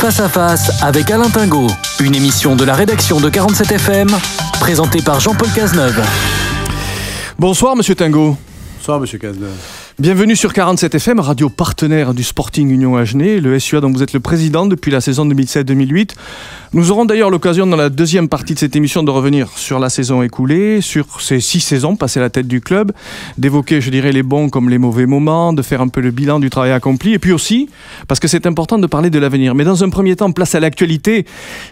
Face à face avec Alain Tingo, une émission de la rédaction de 47 FM, présentée par Jean-Paul Cazeneuve. Bonsoir Monsieur Tingo. Bonsoir Monsieur Cazeneuve. Bienvenue sur 47 FM, radio partenaire du Sporting Union Agenais, le SUA dont vous êtes le président depuis la saison 2007-2008. Nous aurons d'ailleurs l'occasion dans la deuxième partie de cette émission de revenir sur la saison écoulée, sur ces six saisons passées à la tête du club, d'évoquer, je dirais, les bons comme les mauvais moments, de faire un peu le bilan du travail accompli, et puis aussi, parce que c'est important de parler de l'avenir. Mais dans un premier temps, place à l'actualité,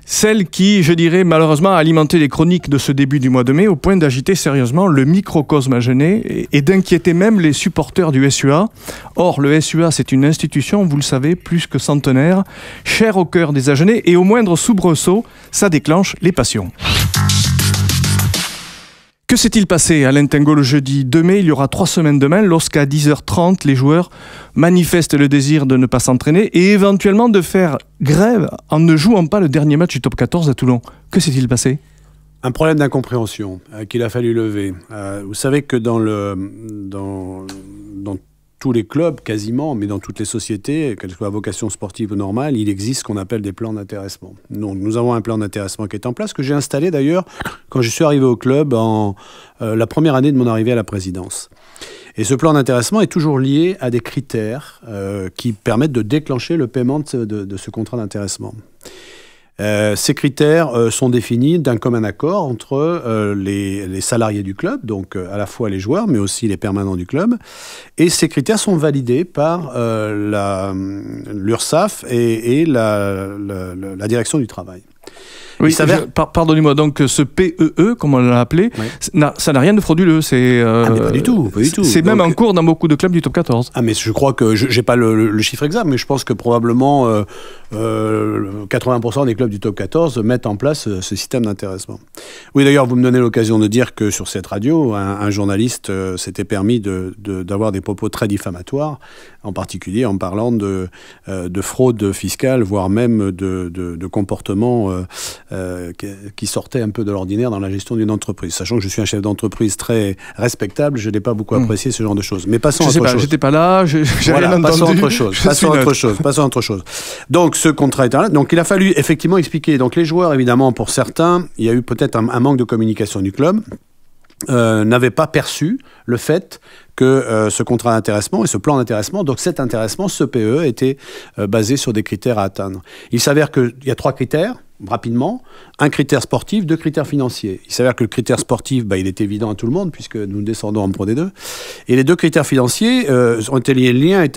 celle qui, je dirais, malheureusement a alimenté les chroniques de ce début du mois de mai au point d'agiter sérieusement le microcosme agenais et d'inquiéter même les supporters du SUA. Or, le SUA, c'est une institution, vous le savez, plus que centenaire, chère au cœur des Agenais, et au moindre soubresaut, ça déclenche les passions. Que s'est-il passé à l'Intingo le jeudi 2 mai Il y aura trois semaines demain lorsqu'à 10h30, les joueurs manifestent le désir de ne pas s'entraîner et éventuellement de faire grève en ne jouant pas le dernier match du top 14 à Toulon. Que s'est-il passé un problème d'incompréhension euh, qu'il a fallu lever. Euh, vous savez que dans, le, dans, tous les clubs, quasiment, mais dans toutes les sociétés, qu'elles soient la vocation sportive ou normale, il existe ce qu'on appelle des plans d'intéressement. Nous, avons un plan d'intéressement qui est en place, que j'ai installé d'ailleurs quand je suis arrivé au club en euh, la première année de mon arrivée à la présidence. Et ce plan d'intéressement est toujours lié à des critères qui permettent de déclencher le paiement de ce contrat d'intéressement. Euh, ces critères euh, sont définis d'un commun accord entre euh, les, les, salariés du club, donc à la fois les joueurs, mais aussi les permanents du club. Et ces critères sont validés par l'URSSAF et, et la, la, la direction du travail. Oui, pardonnez-moi, donc euh, ce PEE, e, comme on l'a appelé, ça n'a rien de frauduleux. C'est, euh, ah, pas du tout, tout. C'est même en cours dans beaucoup de clubs du top 14. Ah, mais je crois que, j'ai pas le, chiffre exact, mais je pense que probablement 80% euh, des clubs du top 14 mettent en place ce système d'intéressement. Oui, d'ailleurs, vous me donnez l'occasion de dire que sur cette radio, un, journaliste s'était permis d'avoir des propos très diffamatoires en particulier en parlant de, euh, de fraude fiscale, voire même de, de, comportements euh, euh, qui sortaient un peu de l'ordinaire dans la gestion d'une entreprise. Sachant que je suis un chef d'entreprise très respectable, je n'ai pas beaucoup hmm. apprécié ce genre de choses. Mais passons à autre pas, chose. J'étais pas là, j'ai voilà, rien passons Autre chose, à autre chose. Passons autre chose. Donc ce contrat est Donc il a fallu effectivement expliquer. Donc les joueurs, évidemment, pour certains, il y a eu peut-être un, manque de communication du club. n'avaient n'avait pas perçu le fait que euh, ce contrat d'intéressement et ce plan d'intéressement, donc cet intéressement, ce PE, était euh, basé sur des critères à atteindre. Il s'avère qu'il y a trois critères rapidement, un critère sportif, deux critères financiers. Il s'avère que le critère sportif, bah, il est évident à tout le monde, puisque nous descendons en Pro des deux. Et les deux critères financiers euh, ont été liés,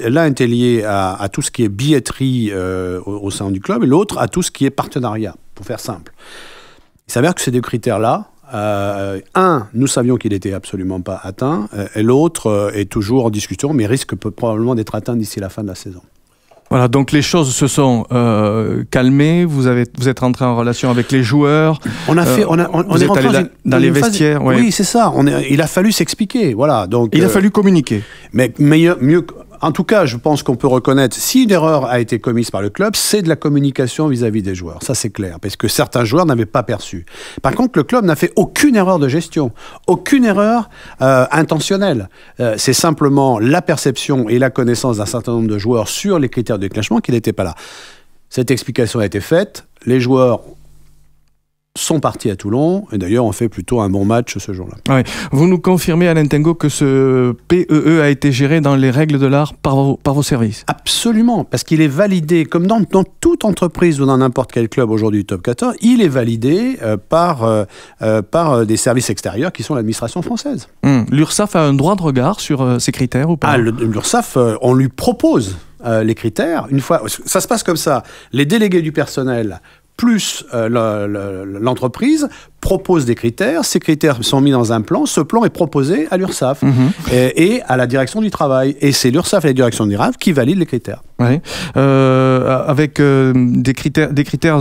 l'un était lié à, tout ce qui est billetterie au, au, sein du club, et l'autre à tout ce qui est partenariat, pour faire simple. Il s'avère que ces deux critères-là, euh, un, nous savions qu'il n'était absolument pas atteint, euh, et l'autre euh, est toujours en discussion, mais risque probablement d'être atteint d'ici la fin de la saison. Voilà, donc les choses se sont calmées. Vous avez, vous êtes rentré en relation avec les joueurs. On a fait, on, est rentré dans, les vestiaires. Oui, c'est ça. On il a fallu s'expliquer, voilà. Donc il a fallu communiquer. Mais meilleur, mieux, en tout cas, je pense qu'on peut reconnaître, si une erreur a été commise par le club, c'est de la communication vis-à-vis des joueurs. Ça, c'est clair, parce que certains joueurs n'avaient pas perçu. Par contre, le club n'a fait aucune erreur de gestion, aucune erreur euh, intentionnelle. Euh, c'est simplement la perception et la connaissance d'un certain nombre de joueurs sur les critères de déclenchement qui n'étaient pas là. Cette explication a été faite. Les joueurs sont partis à Toulon et d'ailleurs on fait plutôt un bon match ce jour-là. Ah Vous nous confirmez Alain Tengo que ce PEE e a été géré dans les règles de l'art par, vos, par services Absolument, parce qu'il est validé, comme dans, toute entreprise ou dans n'importe quel club aujourd'hui top 14, il est validé euh, par, euh, euh, par des services extérieurs qui sont l'administration française. L'Ursaf hmm. L'URSSAF a un droit de regard sur ces critères ou pas ah, on lui propose les critères. Une fois, ça se passe comme ça. Les délégués du personnel plus euh, l'entreprise, propose des critères, ces critères sont mis dans un plan, ce plan est proposé à l'URSSAF mhm. et, à la direction du travail. Et c'est l'URSSAF et la direction du travail qui valident les critères. Euh, avec euh, des critères, des critères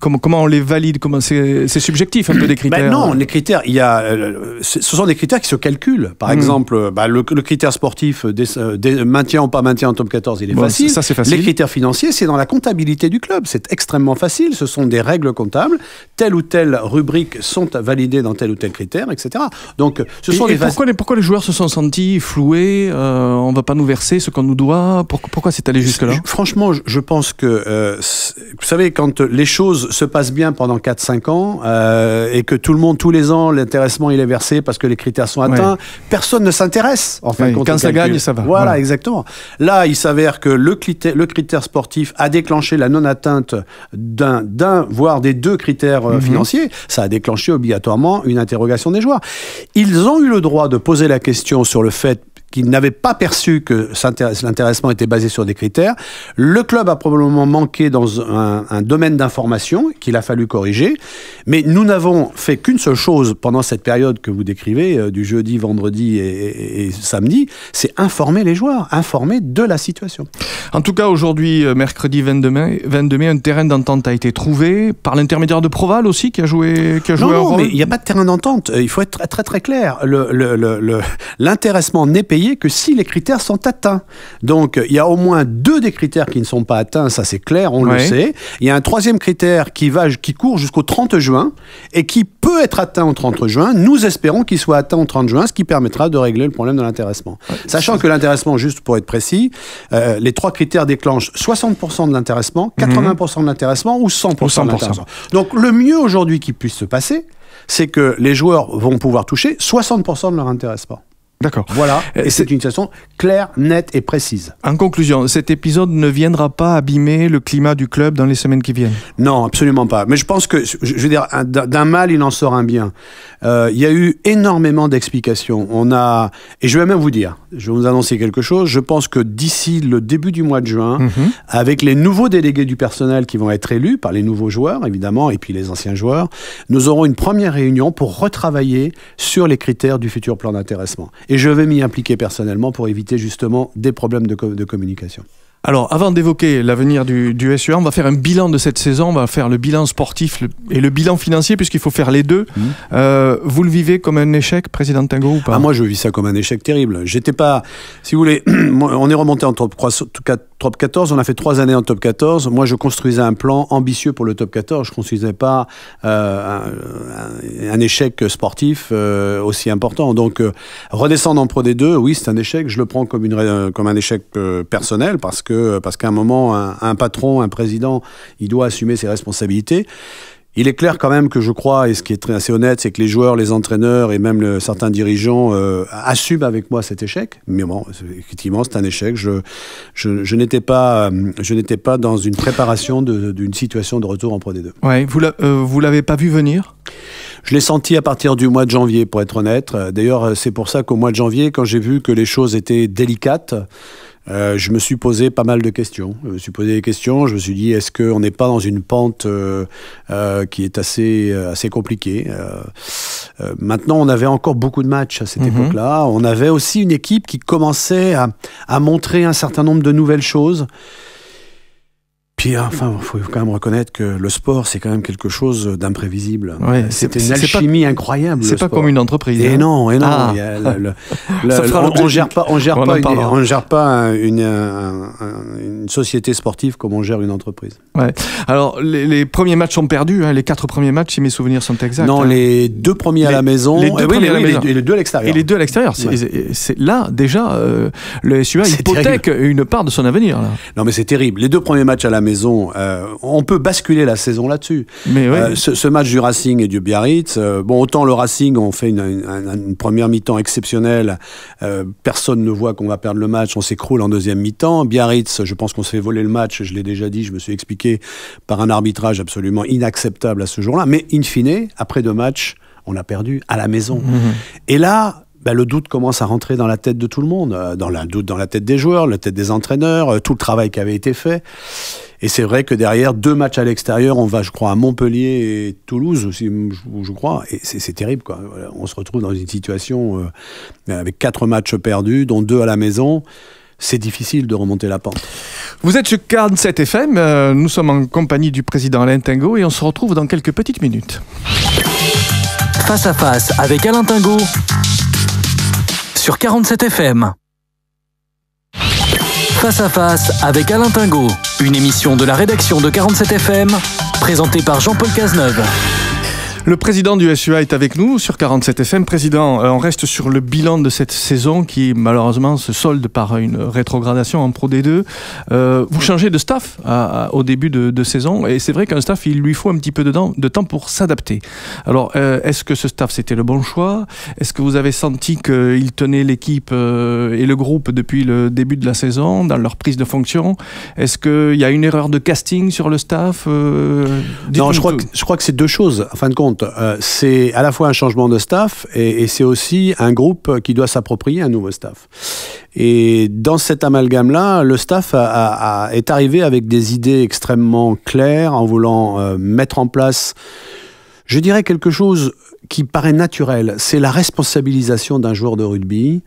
comment, comment on les valide comment c'est, subjectif un peu des ben critères Non, les critères, il y a, euh, ce sont des critères qui se calculent. Par mhm. exemple, bah, le, critère sportif, des, maintien ou pas maintien en top 14, il est facile. Ça, c'est facile. Les critères financiers, c'est dans la comptabilité du club. C'est extrêmement facile. Ce sont des règles comptables. Telle ou telle rubrique briques sont validées dans tel ou tel critère, etc. Donc, ce sont et, et pourquoi, les, pourquoi les joueurs se sont sentis floués On euh, On va pas nous verser ce qu'on nous doit Pourquoi, c'est allé jusque-là Franchement, je pense que, euh, vous savez, quand les choses se passent bien pendant 4-5 ans euh, et que tout le monde, tous les ans, l'intéressement il est versé parce que les critères sont atteints, personne ne s'intéresse. Enfin, ouais, quand, ça gagne, ça va. Voilà, exactement. Là, il s'avère que le critère, le critère sportif a déclenché la non-atteinte d'un, voire des deux critères mhm. financiers ça a déclenché obligatoirement une interrogation des joueurs. Ils ont eu le droit de poser la question sur le fait qui n'avait pas perçu que l'intéressement était basé sur des critères. Le club a probablement manqué dans un, domaine d'information qu'il a fallu corriger. Mais nous n'avons fait qu'une seule chose pendant cette période que vous décrivez, euh, du jeudi, vendredi et, samedi, c'est informer les joueurs, informer de la situation. En tout cas, aujourd'hui, euh, mercredi 22 mai, 22 mai, un terrain d'entente a été trouvé par l'intermédiaire de Proval aussi qui a joué, qui a joué non, non, mais il n'y a pas de terrain d'entente. Euh, il faut être très très, très clair. le, n'est payé que si les critères sont atteints. Donc il y a au moins deux des critères qui ne sont pas atteints, ça c'est clair, on le sait. Il y a un troisième critère qui, va, qui court jusqu'au 30 juin et qui peut être atteint au 30 juin. Nous espérons qu'il soit atteint au 30 juin, ce qui permettra de régler le problème de l'intéressement. Sachant que l'intéressement, juste pour être précis, euh, les trois critères déclenchent 60% de l'intéressement, 80% mhm. de l'intéressement ou 100%, ou 100%. de l'intéressement. Donc le mieux aujourd'hui qui puisse se passer, c'est que les joueurs vont pouvoir toucher 60% de leur intéressement. D'accord. Voilà, et c'est une façon claire, nette et précise. En conclusion, cet épisode ne viendra pas abîmer le climat du club dans les semaines qui viennent Non, absolument pas. Mais je pense que, je veux dire, d'un mal, il en sort un bien. Euh, il y a eu énormément d'explications. On a, et je vais même vous dire, je vais vous annoncer quelque chose, je pense que d'ici le début du mois de juin, mhm. avec les nouveaux délégués du personnel qui vont être élus, par les nouveaux joueurs évidemment, et puis les anciens joueurs, nous aurons une première réunion pour retravailler sur les critères du futur plan d'intéressement et je vais m'y impliquer personnellement pour éviter justement des problèmes de, de communication. Alors, avant d'évoquer l'avenir du, du, on va faire un bilan de cette saison, on va faire le bilan sportif et le bilan financier, puisqu'il faut faire les deux. Mmh. Euh, vous le vivez comme un échec, Président Tango, ou pas ah, Moi, je vis ça comme un échec terrible. J'étais pas... Si vous voulez, on est remonté en top 14, on a fait trois années en top 14. Moi, je construisais un plan ambitieux pour le top 14. Je ne construisais pas euh, un, échec sportif euh, aussi important. Donc, redescendre en Pro D2, oui, c'est un échec. Je le prends comme, une, comme un échec personnel, parce que euh, parce qu'à un moment, un, patron, un président, il doit assumer ses responsabilités. Il est clair quand même que je crois, et ce qui est assez honnête, c'est que les joueurs, les entraîneurs et même le, certains dirigeants euh, assument avec moi cet échec. Mais bon, effectivement, c'est un échec. Je, je, n'étais pas, euh, je n'étais pas dans une préparation d'une situation de retour en Pro d deux. Ouais, vous ne l'avez pas vu venir je l'ai senti à partir du mois de janvier, pour être honnête. D'ailleurs, c'est pour ça qu'au mois de janvier, quand j'ai vu que les choses étaient délicates, euh, je me suis posé pas mal de questions. Je me suis posé des questions. Je me suis dit, est-ce qu'on n'est pas dans une pente euh, euh, qui est assez, assez compliquée Maintenant, on avait encore beaucoup de matchs à cette mhm. époque-là. On avait aussi une équipe qui commençait à, à montrer un certain nombre de nouvelles choses. Puis ah, enfin, il faut quand même reconnaître que le sport, c'est quand même quelque chose d'imprévisible. Ouais, euh, une alchimie incroyable. C'est pas comme une entreprise. Et hein. non, et non. on, ne gère pas, on gère on pas, une, on gère pas une, une, société sportive comme on gère une entreprise. Alors, les, premiers matchs sont perdus. Hein. les quatre premiers matchs, si mes souvenirs sont exacts. Non, hein. les deux premiers à la maison. deux Et les deux à l'extérieur. Et les deux à l'extérieur. Là, déjà, euh, le SUA hypothèque une part de son avenir. Non, mais c'est terrible. Les deux premiers matchs à la maison, euh, on peut basculer la saison là-dessus. Mais euh, ce, match du Racing et du Biarritz, euh, bon, autant le Racing, on fait une, première mi-temps exceptionnelle, personne ne voit qu'on va perdre le match, on s'écroule en deuxième mi-temps. Biarritz, je pense qu'on se fait voler le match, je l'ai déjà dit, je me suis expliqué par un arbitrage absolument inacceptable à ce jour-là. Mais in fine, après deux matchs, on a perdu à la maison. Mhm. Et là, bah, le doute commence à rentrer dans la tête de tout le monde, euh, dans la doute dans la tête des joueurs, la tête des entraîneurs, euh, tout le travail qui avait été fait. Et c'est vrai que derrière deux matchs à l'extérieur, on va, je crois, à Montpellier et Toulouse aussi, je, crois. Et c'est terrible, quoi. On se retrouve dans une situation euh, avec quatre matchs perdus, dont deux à la maison c'est difficile de remonter la pente. Vous êtes sur 47 FM, nous sommes en compagnie du président Alain Tingo et on se retrouve dans quelques petites minutes. Face à face avec Alain Tingo, sur 47 FM. Face à face avec Alain Tingo une émission de la rédaction de 47 FM, présentée par Jean-Paul Cazeneuve. Le président du SUA est avec nous sur 47FM. Président, euh, on reste sur le bilan de cette saison qui malheureusement se solde par une rétrogradation en Pro D2. Euh, vous changez de staff au début de, de saison et c'est vrai qu'un staff, il lui faut un petit peu de, temps, de temps pour s'adapter. Alors, euh, est-ce que ce staff, c'était le bon choix Est-ce que vous avez senti qu'il tenait l'équipe euh, et le groupe depuis le début de la saison dans leur prise de fonction Est-ce qu'il y a une erreur de casting sur le staff euh, Non, je crois, que, je crois que c'est deux choses, en fin de compte. Euh, c'est à la fois un changement de staff et, c'est aussi un groupe qui doit s'approprier un nouveau staff. Et dans cet amalgame-là, le staff est arrivé avec des idées extrêmement claires en voulant euh, mettre en place, je dirais, quelque chose qui paraît naturel, c'est la responsabilisation d'un joueur de rugby,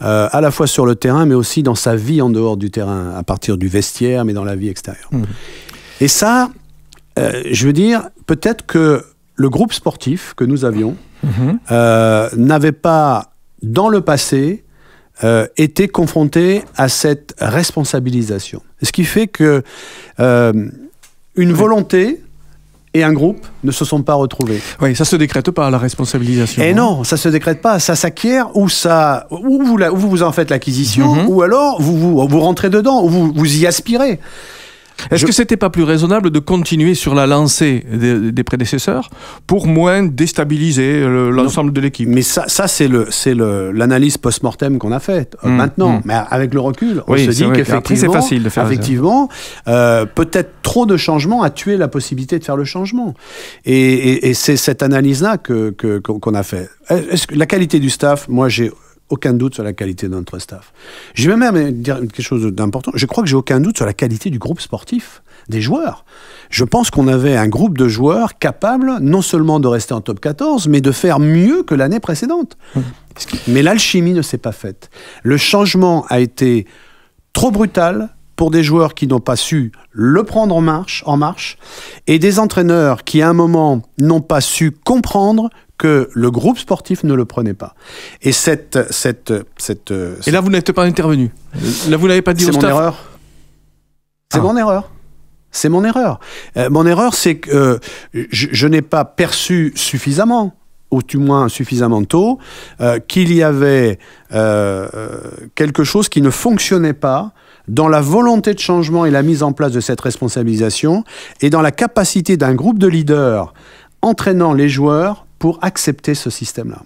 euh, à la fois sur le terrain, mais aussi dans sa vie en dehors du terrain, à partir du vestiaire, mais dans la vie extérieure. Mmh. Et ça, je veux dire, peut-être que le groupe sportif que nous avions mhm. euh, n'avait pas, dans le passé, euh, été confronté à cette responsabilisation. Ce qui fait que euh, une volonté et un groupe ne se sont pas retrouvés. Oui, ça se décrète pas la responsabilisation. Et eh hein. non, ça se décrète pas, ça s'acquiert ou ça ou vous, vous en faites l'acquisition mhm. ou alors vous, vous, rentrez dedans ou vous, vous y aspirez. Est-ce que que c'était pas plus raisonnable de continuer sur la lancée des, prédécesseurs pour moins déstabiliser l'ensemble de l'équipe Mais ça, ça c'est le, l'analyse post-mortem qu'on a faite euh, hmm. maintenant. Hmm. Mais avec le recul, on se dit qu'effectivement, facile de faire effectivement, euh, peut-être trop de changements a tué la possibilité de faire le changement. Et, c'est cette analyse-là que, qu'on a faite. la qualité du staff, moi j'ai aucun doute sur la qualité de notre staff. Je vais même dire quelque chose d'important. Je crois que j'ai aucun doute sur la qualité du groupe sportif, des joueurs. Je pense qu'on avait un groupe de joueurs capables non seulement de rester en top 14, mais de faire mieux que l'année précédente. Mmh. Mais l'alchimie ne s'est pas faite. Le changement a été trop brutal, pour des joueurs qui n'ont pas su le prendre en marche, en marche, et des entraîneurs qui à un moment n'ont pas su comprendre que le groupe sportif ne le prenait pas. Et cette... cette, euh, Et là, vous n'êtes pas intervenu Là, vous l'avez pas dit au staff C'est ah. mon erreur. C'est mon erreur. C'est mon erreur. mon erreur, c'est que euh, je, n'ai pas perçu suffisamment ou du moins suffisamment tôt, euh, qu'il y avait quelque chose qui ne fonctionnait pas dans la volonté de changement et la mise en place de cette responsabilisation, et dans la capacité d'un groupe de leaders entraînant les joueurs pour accepter ce système-là.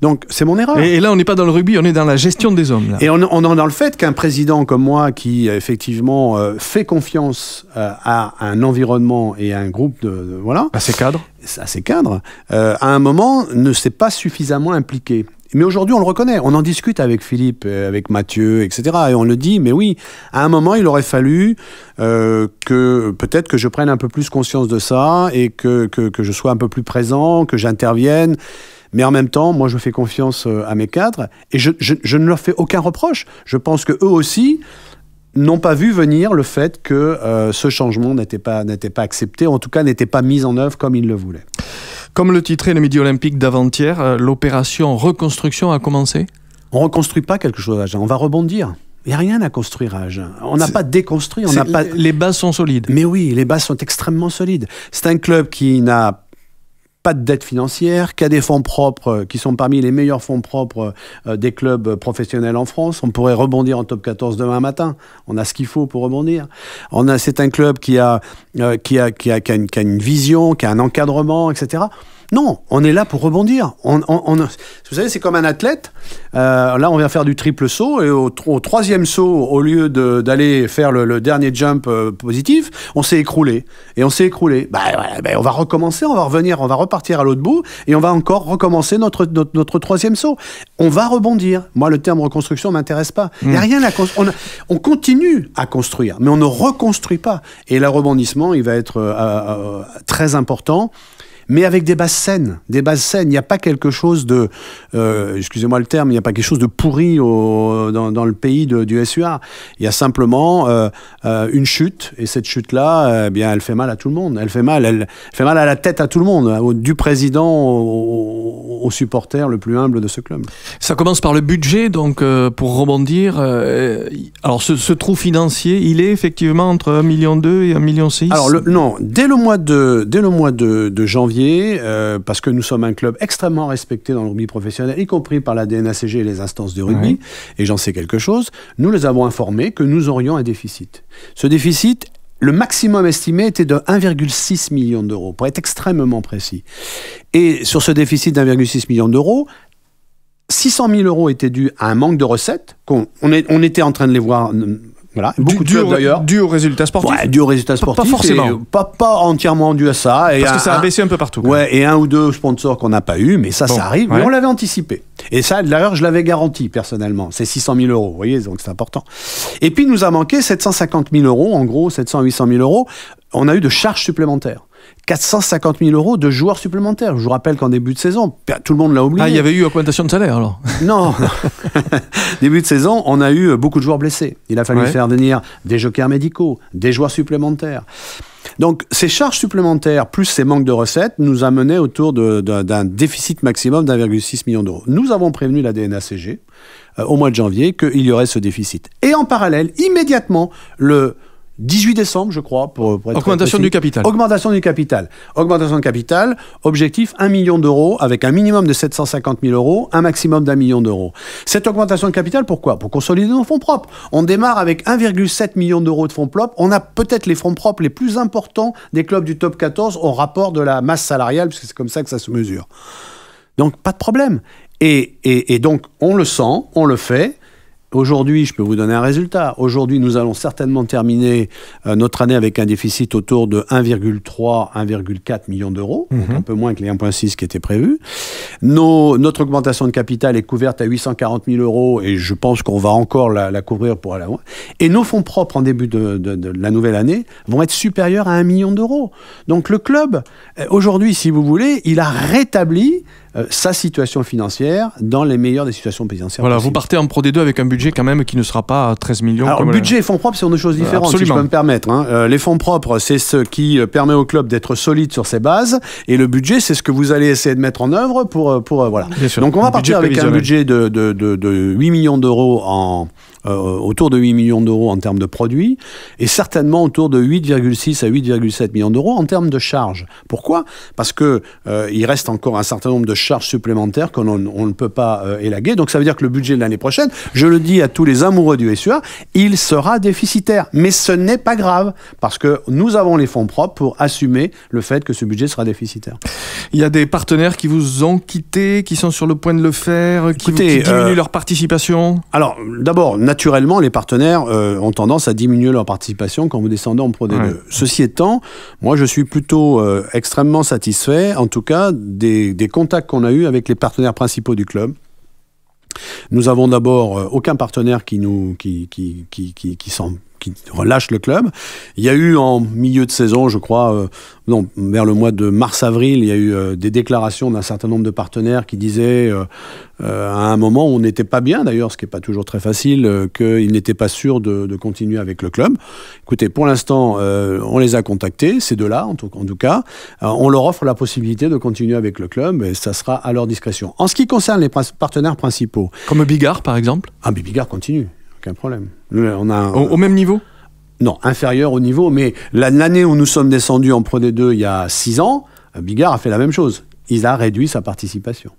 Donc c'est mon erreur. Et, là, on n'est pas dans le rugby, on est dans la gestion des hommes. Et on, est dans le fait qu'un président comme moi, qui effectivement euh, fait confiance euh, à un environnement et à un groupe de, voilà, à ses cadres, à ses cadres, euh, à un moment ne s'est pas suffisamment impliqué. Mais aujourd'hui, on le reconnaît. On en discute avec Philippe, euh, avec Mathieu, etc. Et on le dit, mais oui, à un moment, il aurait fallu euh, que peut-être que je prenne un peu plus conscience de ça et que, je sois un peu plus présent, que j'intervienne. Mais en même temps, moi, je fais confiance euh, à mes cadres et je, ne leur fais aucun reproche. Je pense qu'eux aussi, n'ont pas vu venir le fait que ce changement n'était pas, n'était pas accepté, en tout cas n'était pas mis en œuvre comme ils le voulaient. Comme le titrait le Midi Olympique d'avant-hier, euh, l'opération reconstruction a commencé On ne reconstruit pas quelque chose à Agen, on va rebondir. Il n'y a rien à construire à Agen. On n'a pas déconstruit, on pas... Les bases sont solides. Mais oui, les bases sont extrêmement solides. C'est un club qui n'a de dette financière, qui a des fonds propres euh, qui sont parmi les meilleurs fonds propres euh, des clubs professionnels en France. On pourrait rebondir en top 14 demain matin. On a ce qu'il faut pour rebondir. On a, c'est un club qui a, euh, qui a, qui a, une, qui a une vision, qui a un encadrement, etc. Non, on est là pour rebondir. vous savez, c'est comme un athlète. Euh, là, on vient faire du triple saut et au, troisième saut, au lieu d'aller faire le, dernier jump euh, positif, on s'est écroulé. Et on s'est écroulé. Bah, bah, on va recommencer, on va revenir, on va repartir à l'autre bout et on va encore recommencer notre, notre, troisième saut. On va rebondir. Moi, le terme reconstruction ne m'intéresse pas. Il a hmm. rien à construire. On, continue à construire, mais on ne reconstruit pas. Et le rebondissement, il va être euh, très important mais avec des bases saines. Des bases saines. Il n'y a pas quelque chose de, euh, excusez-moi le terme, il n'y a pas quelque chose de pourri dans, le pays du SUA. Il y a simplement euh, euh, une chute, et cette chute-là, eh bien, elle fait mal à tout le monde. Elle fait mal, elle, fait mal à la tête à tout le monde, hein, du président au, supporters supporter le plus humble de ce club. Ça commence par le budget, donc pour rebondir. alors ce, trou financier, il est effectivement entre 1,2 million et 1,6 million. Alors non, dès le mois de, dès le mois de janvier euh, parce que nous sommes un club extrêmement respecté dans le rugby professionnel, y compris par la DNACG et les instances du rugby, et j'en sais quelque chose, nous les avons informés que nous aurions un déficit. Ce déficit le maximum estimé était de 1,6 million d'euros, pour être extrêmement précis. Et sur ce déficit 1,6 million d'euros, 600 000 euros étaient dus à un manque de recettes. qu'on on, était en train de les voir voilà, beaucoup d'ailleurs. Dû au résultat sportif. résultat Pas, forcément. Pas, entièrement dû à ça. Et Parce un, que ça a baissé un peu partout. Ouais, et un ou deux sponsors qu'on n'a pas eu, mais ça, ça arrive. Mais on l'avait anticipé. Et ça, d'ailleurs, je l'avais garanti personnellement. C'est 600 000 euros, vous voyez, donc c'est important. Et puis, il nous a manqué 750 000 euros, en gros, 700 800 000 euros. On a eu de charges supplémentaires. 450 000 euros de joueurs supplémentaires. Je vous rappelle qu'en début de saison, bah, tout le monde l'a oublié. Ah, il y avait eu augmentation de salaire alors Non, début de saison, on a eu euh, beaucoup de joueurs blessés. Il a fallu faire venir des jokers médicaux, des joueurs supplémentaires. Donc ces charges supplémentaires plus ces manques de recettes nous amenaient autour d'un déficit maximum d'1,6 million d'euros. Nous avons prévenu la DNACG euh, au mois de janvier qu'il y aurait ce déficit. Et en parallèle, immédiatement, le 18 décembre, je crois, pour, Augmentation du capital. Augmentation du capital. Augmentation de capital, objectif 1 million d'euros, avec un minimum de 750 000 euros, un maximum d'un million d'euros. Cette augmentation de capital, pourquoi Pour consolider nos fonds propres. On démarre avec 1,7 million d'euros de fonds propres. On a peut-être les fonds propres les plus importants des clubs du top 14 au rapport de la masse salariale, puisque c'est comme ça que ça se mesure. Donc, pas de problème. et donc, on le sent, on le fait. Aujourd'hui, je peux vous donner un résultat. Aujourd'hui, nous allons certainement terminer euh, notre année avec un déficit autour de 1,3-1,4 million d'euros, mhm. un peu moins que les 1,6 qui étaient prévus. Nos, notre augmentation de capital est couverte à 840 000 euros et je pense qu'on va encore la, couvrir pour aller loin. Et nos fonds propres en début de, de la nouvelle année vont être supérieurs à 1 million d'euros. Donc le club, euh, aujourd'hui, si vous voulez, il a rétabli euh, sa situation financière dans les meilleures des situations présidentielles. Voilà, vous partez en Pro D2 avec un budget quand même qui ne sera pas 13 millions. Alors, budget et fonds propres, c'est deux choses euh, différentes, si je peux me permettre. Hein. Euh, les fonds propres, c'est ce qui permet au club d'être solide sur ses bases, et le budget, c'est ce que vous allez essayer de mettre en œuvre pour. pour voilà. Donc, on va partir avec un budget de, de, de, de 8 millions d'euros en euh, autour de 8 millions d'euros en termes de produits, et certainement autour de 8,6 à 8,7 millions d'euros en termes de charges. Pourquoi Parce que euh, il reste encore un certain nombre de charges supplémentaires qu'on on ne peut pas euh, élaguer. Donc ça veut dire que le budget de l'année prochaine, je le dis à tous les amoureux du SUA, il sera déficitaire. Mais ce n'est pas grave, parce que nous avons les fonds propres pour assumer le fait que ce budget sera déficitaire. Il y a des partenaires qui vous ont quitté, qui sont sur le point de le faire, qui, diminuent leur participation Alors, d'abord, naturellement, les partenaires euh, ont tendance à diminuer leur participation quand vous descendez en Pro d Ceci étant, moi, je suis plutôt euh, extrêmement satisfait, en tout cas, des, contacts qu'on a eus avec les partenaires principaux du club. Nous avons d'abord euh, aucun partenaire qui nous qui, qui, qui, qui s'en qui relâche le club. Il y a eu en milieu de saison, je crois, euh, vers le mois de mars-avril, il y a eu euh, des déclarations d'un certain nombre de partenaires qui disaient, euh, à un moment où on n'était pas bien d'ailleurs, ce qui n'est pas toujours très facile, qu'ils n'étaient pas sûrs de, continuer avec le club. Écoutez, pour l'instant, on les a contactés, ces deux-là en, en, tout cas. on leur offre la possibilité de continuer avec le club et ça sera à leur discrétion. En ce qui concerne les partenaires principaux. Comme Bigard par exemple Ah mais Bigard continue problème. Euh, on a, au, même niveau Non, inférieur au niveau, mais l'année où nous sommes descendus en Pro D2 il y a 6 ans, euh, Bigard a fait la même chose. Il a réduit sa participation.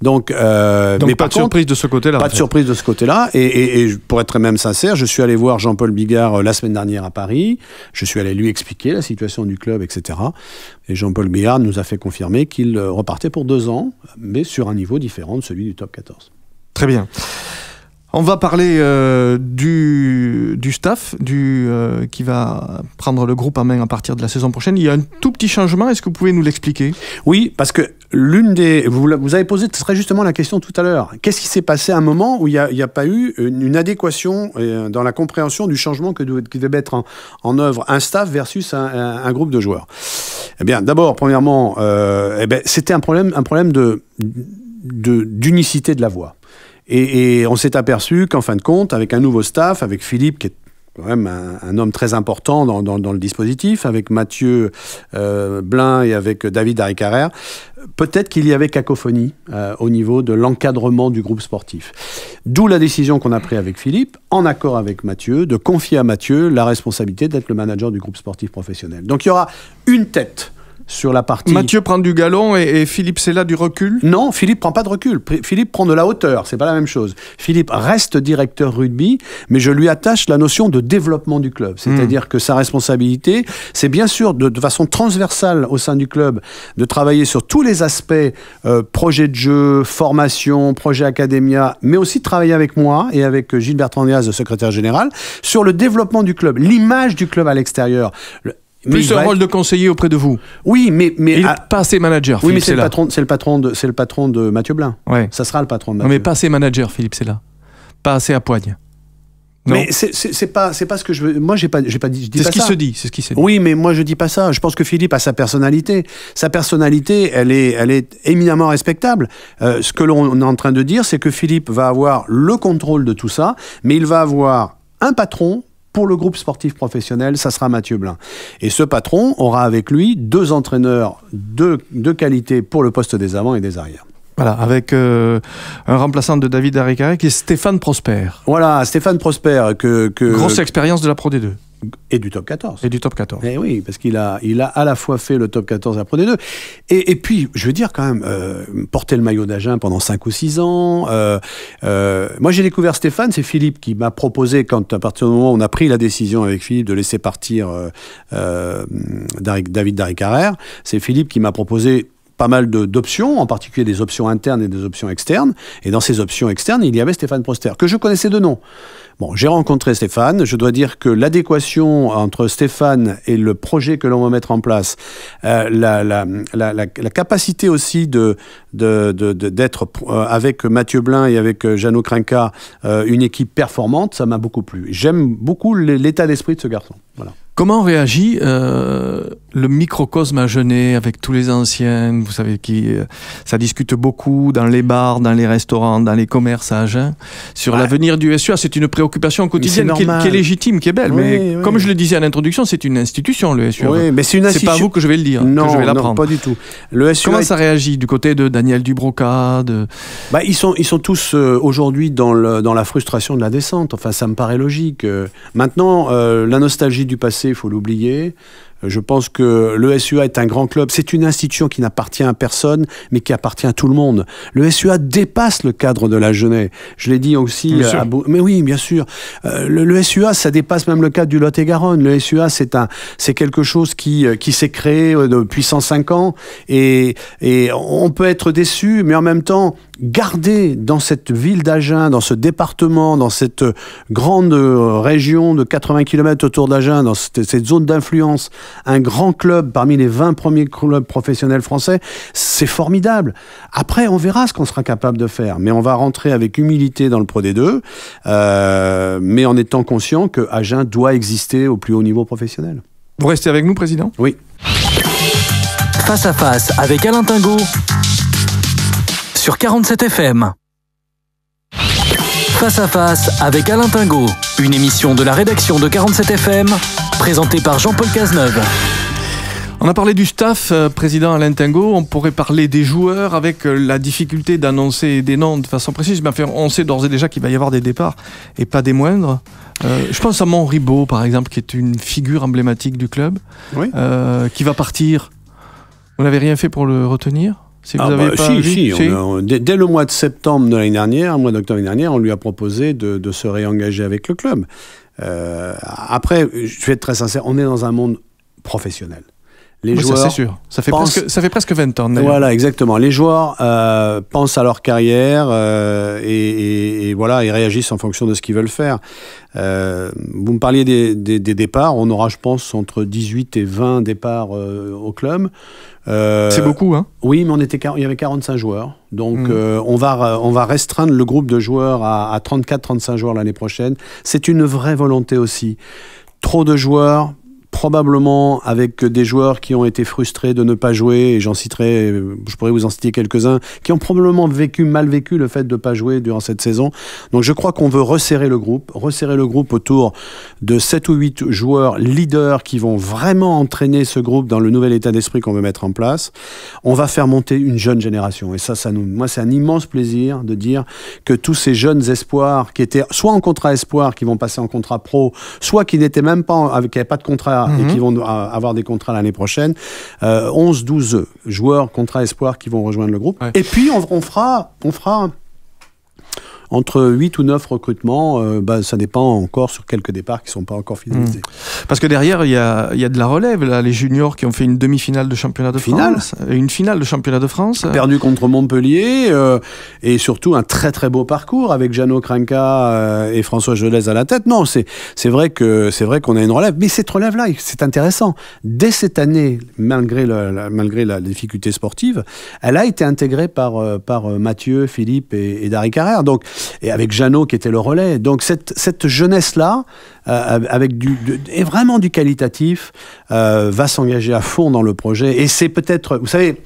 Donc, euh, mais pas, de surprise de ce côté-là. Pas de surprise de ce côté-là. Et, pour être même sincère, je suis allé voir Jean-Paul Bigard euh, la semaine dernière à Paris. Je suis allé lui expliquer la situation du club, etc. Et Jean-Paul Bigard nous a fait confirmer qu'il repartait pour deux ans, mais sur un niveau différent de celui du top 14. Très bien. On va parler euh, du, du, staff du, euh, qui va prendre le groupe à main à partir de la saison prochaine. Il y a un tout petit changement, est-ce que vous pouvez nous l'expliquer Oui, parce que l'une des... Vous, avez posé très justement la question tout à l'heure. Qu'est-ce qui s'est passé à un moment où il n'y a, pas eu une, adéquation euh, dans la compréhension du changement que, devait mettre en, œuvre un staff versus un, groupe de joueurs Eh bien, d'abord, premièrement, eh ben, c'était un problème, un problème de d'unicité de la voix. Et, on s'est aperçu qu'en fin de compte, avec un nouveau staff, avec Philippe, qui est quand même un, homme très important dans, le dispositif, avec Mathieu euh, Blin et avec David harry peut-être qu'il y avait cacophonie euh, au niveau de l'encadrement du groupe sportif. D'où la décision qu'on a prise avec Philippe, en accord avec Mathieu, de confier à Mathieu la responsabilité d'être le manager du groupe sportif professionnel. Donc il y aura une tête sur la partie. Mathieu prend du galon et, Philippe c'est là du recul Non, Philippe prend pas de recul. Philippe prend de la hauteur, c'est pas la même chose. Philippe reste directeur rugby, mais je lui attache la notion de développement du club. C'est-à-dire hmm. que sa responsabilité, c'est bien sûr de, façon transversale au sein du club de travailler sur tous les aspects euh, projet de jeu, formation, projet académia, mais aussi travailler avec moi et avec Gilles Bertrandias, le secrétaire général, sur le développement du club, l'image du club à l'extérieur plus ce rôle de conseiller auprès de vous. Oui, mais mais pas assez manager. Philippe oui, mais c'est le patron, c'est le patron de, c'est le patron de Mathieu Blin. Ouais. Ça sera le patron. De Mathieu. Non, mais pas assez manager, Philippe, c'est là. Pas assez à poigne. Non. Mais c'est pas c'est pas ce que je veux. Moi j'ai pas j'ai pas dit. C'est ce qui se dit, ce qui Oui, mais moi je dis pas ça. Je pense que Philippe a sa personnalité. Sa personnalité, elle est elle est éminemment respectable. Euh, ce que l'on est en train de dire, c'est que Philippe va avoir le contrôle de tout ça, mais il va avoir un patron pour le groupe sportif professionnel, ça sera Mathieu Blin. Et ce patron aura avec lui deux entraîneurs de, de qualité pour le poste des avant et des arrières. Voilà, avec euh, un remplaçant de David Arricaré qui est Stéphane Prosper. Voilà, Stéphane Prosper. Que, Grosse expérience de la Pro D2. Et du top 14. Et du top 14. Et eh oui, parce qu'il a, il a à la fois fait le top 14 après des deux. Et, puis, je veux dire quand même, euh, porter le maillot d'Agen pendant 5 ou 6 ans. Euh, euh, moi, j'ai découvert Stéphane, c'est Philippe qui m'a proposé, quand à partir du moment où on a pris la décision avec Philippe de laisser partir David Daricarère, c'est Philippe qui m'a proposé pas mal d'options, en particulier des options internes et des options externes. Et dans ces options externes, il y avait Stéphane Proster, que je connaissais de nom. Bon, j'ai rencontré Stéphane. Je dois dire que l'adéquation entre Stéphane et le projet que l'on va mettre en place, euh, la, la, la, capacité aussi de, d'être de, de, euh, avec Mathieu Blin et avec euh, Jeannot Crinca une équipe performante, ça m'a beaucoup plu. J'aime beaucoup l'état d'esprit de ce garçon. Voilà. Comment réagit euh, le microcosme à Genève avec tous les anciens Vous savez qui euh, ça discute beaucoup dans les bars, dans les restaurants, dans les commerces à sur l'avenir du SUA. C'est une préoccupation quotidienne qui est, légitime, qui est belle. mais comme je le disais à l'introduction, c'est une institution le SUA. Oui, mais c'est une institution. C'est pas à vous que je vais le dire, non, que je vais l'apprendre. Non, pas du tout. Le Comment ça réagit du côté de Daniel Dubroca bah, ils sont ils sont tous euh, aujourd'hui dans le, dans la frustration de la descente. Enfin, ça me paraît logique. Maintenant, la nostalgie du passé il faut l'oublier. Je pense que le SUA est un grand club. C'est une institution qui n'appartient à personne, mais qui appartient à tout le monde. Le SUA dépasse le cadre de la Genève. Je l'ai dit aussi. Euh, à... Mais oui, bien sûr. L'ESUA, le, SUA, ça dépasse même le cadre du Lot-et-Garonne. Le SUA, c'est un, c'est quelque chose qui euh, qui s'est créé euh, depuis 105 ans, et et on peut être déçu, mais en même temps, garder dans cette ville d'Agen, dans ce département, dans cette grande région de 80 km autour d'Agen, dans cette zone d'influence, un grand club parmi les 20 premiers clubs professionnels français, c'est formidable. Après, on verra ce qu'on sera capable de faire, mais on va rentrer avec humilité dans le Pro D2, euh, mais en étant conscient que Agen doit exister au plus haut niveau professionnel. Vous restez avec nous, Président Oui. Face à face avec Alain Tingo sur 47 FM. Face à face avec Alain Tingo, une émission de la rédaction de 47 FM présenté par Jean-Paul Cazeneuve. On a parlé du staff, euh, président Alain Tingo. On pourrait parler des joueurs avec euh, la difficulté d'annoncer des noms de façon précise. Mais on sait d'ores et déjà qu'il va y avoir des départs et pas des moindres. Euh, je pense à Montribaud, par exemple, qui est une figure emblématique du club, qui va partir. Vous n'avez rien fait pour le retenir si vous avez pas dès, le mois de septembre de l'année dernière, mois d'octobre dernière, on lui a proposé de, se réengager avec le club. Euh, après, je vais être très sincère, on est dans un monde professionnel. Ça, c'est sûr. Ça fait, presque, ça fait presque 20 ans. Voilà, exactement. Les joueurs euh, pensent à leur carrière euh, et, voilà, ils réagissent en fonction de ce qu'ils veulent faire. Euh, vous me parliez des, départs. On aura, je pense, entre 18 et 20 départs au club. c'est beaucoup, hein Oui, mais on était, il y avait 45 joueurs. Donc mm. on, va, on va restreindre le groupe de joueurs à, à 34-35 joueurs l'année prochaine. C'est une vraie volonté aussi. Trop de joueurs, probablement avec des joueurs qui ont été frustrés de ne pas jouer, et j'en citerai, je pourrais vous en citer quelques-uns, qui ont probablement vécu, mal vécu le fait de ne pas jouer durant cette saison. Donc je crois qu'on veut resserrer le groupe, resserrer le groupe autour de 7 ou 8 joueurs leaders qui vont vraiment entraîner ce groupe dans le nouvel état d'esprit qu'on veut mettre en place. On va faire monter une jeune génération, et ça, ça nous, moi c'est un immense plaisir de dire que tous ces jeunes espoirs qui étaient soit en contrat espoir, qui vont passer en contrat pro, soit qui n'étaient même pas, qui n'avaient pas de contrat et qui mhm. vont avoir des contrats l'année prochaine. 11-12 euh, joueurs, contrats Espoir qui vont rejoindre le groupe. Et puis, on, fera, on fera un entre 8 ou 9 recrutements. Euh, bah, ça dépend encore sur quelques départs qui ne sont pas encore finalisés. Hmm. Parce que derrière, il y a, de la relève. Là, les juniors qui ont fait une demi-finale de championnat de finale. France. Euh, une finale de championnat de France. Perdu contre Montpellier. Euh, et surtout, un très très beau parcours avec Jeannot Krenka et François Gelez à la tête. Non, c'est vrai qu'on a une relève. Mais cette relève-là, c'est intéressant. Dès cette année, malgré la, malgré la difficulté sportive, elle a été intégrée par, par Mathieu, Philippe et, et Carrère. Donc, et avec Jeannot qui était le relais. Donc cette, jeunesse-là, euh, avec du, et vraiment du qualitatif, euh, va s'engager à fond dans le projet. Et c'est peut-être, vous savez,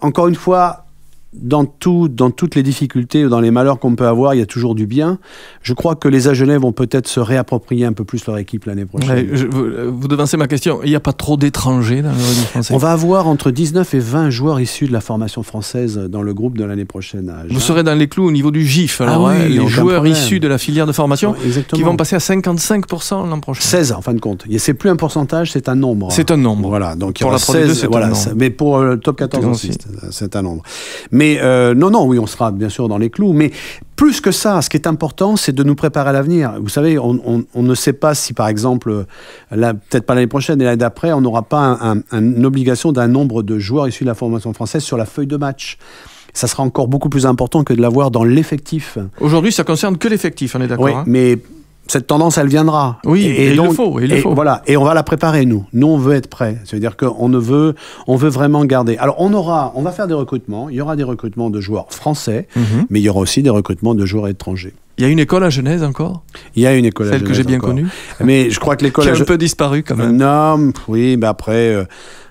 encore une fois, dans, tout, dans toutes les difficultés ou dans les malheurs qu'on peut avoir, il y a toujours du bien. Je crois que les Agenais vont peut-être se réapproprier un peu plus leur équipe l'année prochaine. vous devancez ma question. Il n'y a pas trop d'étrangers dans le français On va avoir entre 19 et 20 joueurs issus de la formation française dans le groupe de l'année prochaine. vous serez dans les clous au niveau du GIF. Ah hein, les joueurs issus de la filière de formation qui vont passer à 55% l'an prochain. 16 en fin de compte. C'est plus un pourcentage, c'est un nombre. C'est un nombre. Voilà. Donc, pour la 16, 2, un nombre. Mais pour euh, le top 14 c'est un nombre. Mais euh, non, non, oui, on sera bien sûr dans les clous. Mais plus que ça, ce qui est important, c'est de nous préparer à l'avenir. Vous savez, on, ne sait pas si, par exemple, euh, peut-être pas l'année prochaine et l'année d'après, on n'aura pas un, une obligation d'un nombre de joueurs issus de la formation française sur la feuille de match ça sera encore beaucoup plus important que de l'avoir dans l'effectif. Aujourd'hui, ça concerne que l'effectif, on est d'accord Oui, hein. mais cette tendance, elle viendra. Oui, et, donc, il faut. et Voilà, et on va la préparer, nous. Nous, on veut être prêts. C'est-à-dire qu'on ne veut, on veut vraiment garder. Alors, on aura, on va faire des recrutements. Il y aura des recrutements de joueurs français, mhm. mais il y aura aussi des recrutements de joueurs étrangers. Il y a une école à Genève encore Il y a une école à Celle que j'ai bien connue. Mais je crois que l'école. Qui a un peu disparu quand même. Non, oui, mais après. Euh,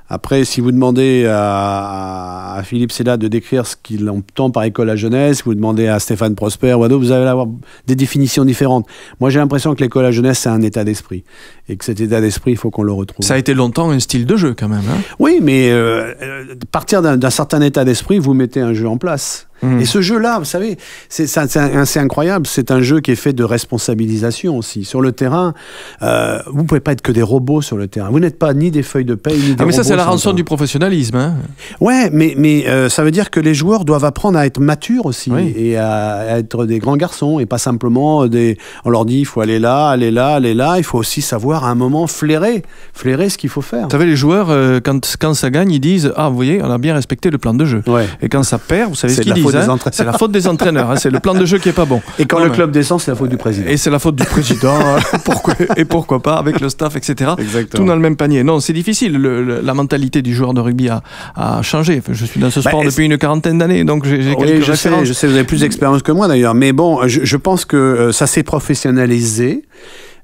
après, si vous demandez à, Philippe Sella de décrire ce qu'il entend par école à jeunesse, vous demandez à Stéphane Prosper ou à d'autres, vous allez avoir des définitions différentes. Moi, j'ai l'impression que l'école à jeunesse, c'est un état d'esprit. Et que cet état d'esprit, il faut qu'on le retrouve. Ça a été longtemps un style de jeu, quand même. Hein oui, mais euh, euh partir d'un certain état d'esprit, vous mettez un jeu en place. Mhm. Et ce jeu-là, vous savez, c'est incroyable. C'est un jeu qui est fait de responsabilisation aussi. Sur le terrain, euh, vous ne pouvez pas être que des robots sur le terrain. Vous n'êtes pas ni des feuilles de paie, ni ah, des ah, mais ça, c'est la rançon du professionnalisme. Hein ouais, mais, mais euh, ça veut dire que les joueurs doivent apprendre à être matures aussi et à, être des grands garçons et pas simplement des. On leur dit, il faut aller là, aller là, aller là. Il faut aussi savoir à un moment flairer, flairer ce qu'il faut faire. Vous savez, les joueurs, euh, quand, quand ça gagne, ils disent Ah, vous voyez, on a bien respecté le plan de jeu. Et quand ça perd, vous savez ce qu'ils disent. C'est la faute des entraîneurs. Hein. C'est le plan de jeu qui est pas bon. Et quand le club descend, c'est la faute du président. Et c'est la faute du président. Euh, pourquoi et pourquoi pas avec le staff, etc. Tout dans le même panier. Non, c'est difficile. la mentalité du joueur de rugby a, changé. je suis dans ce bah, sport depuis une quarantaine d'années, donc j'ai quelques je vous avez plus d'expérience que moi d'ailleurs. Mais bon, je, pense que euh, ça s'est professionnalisé.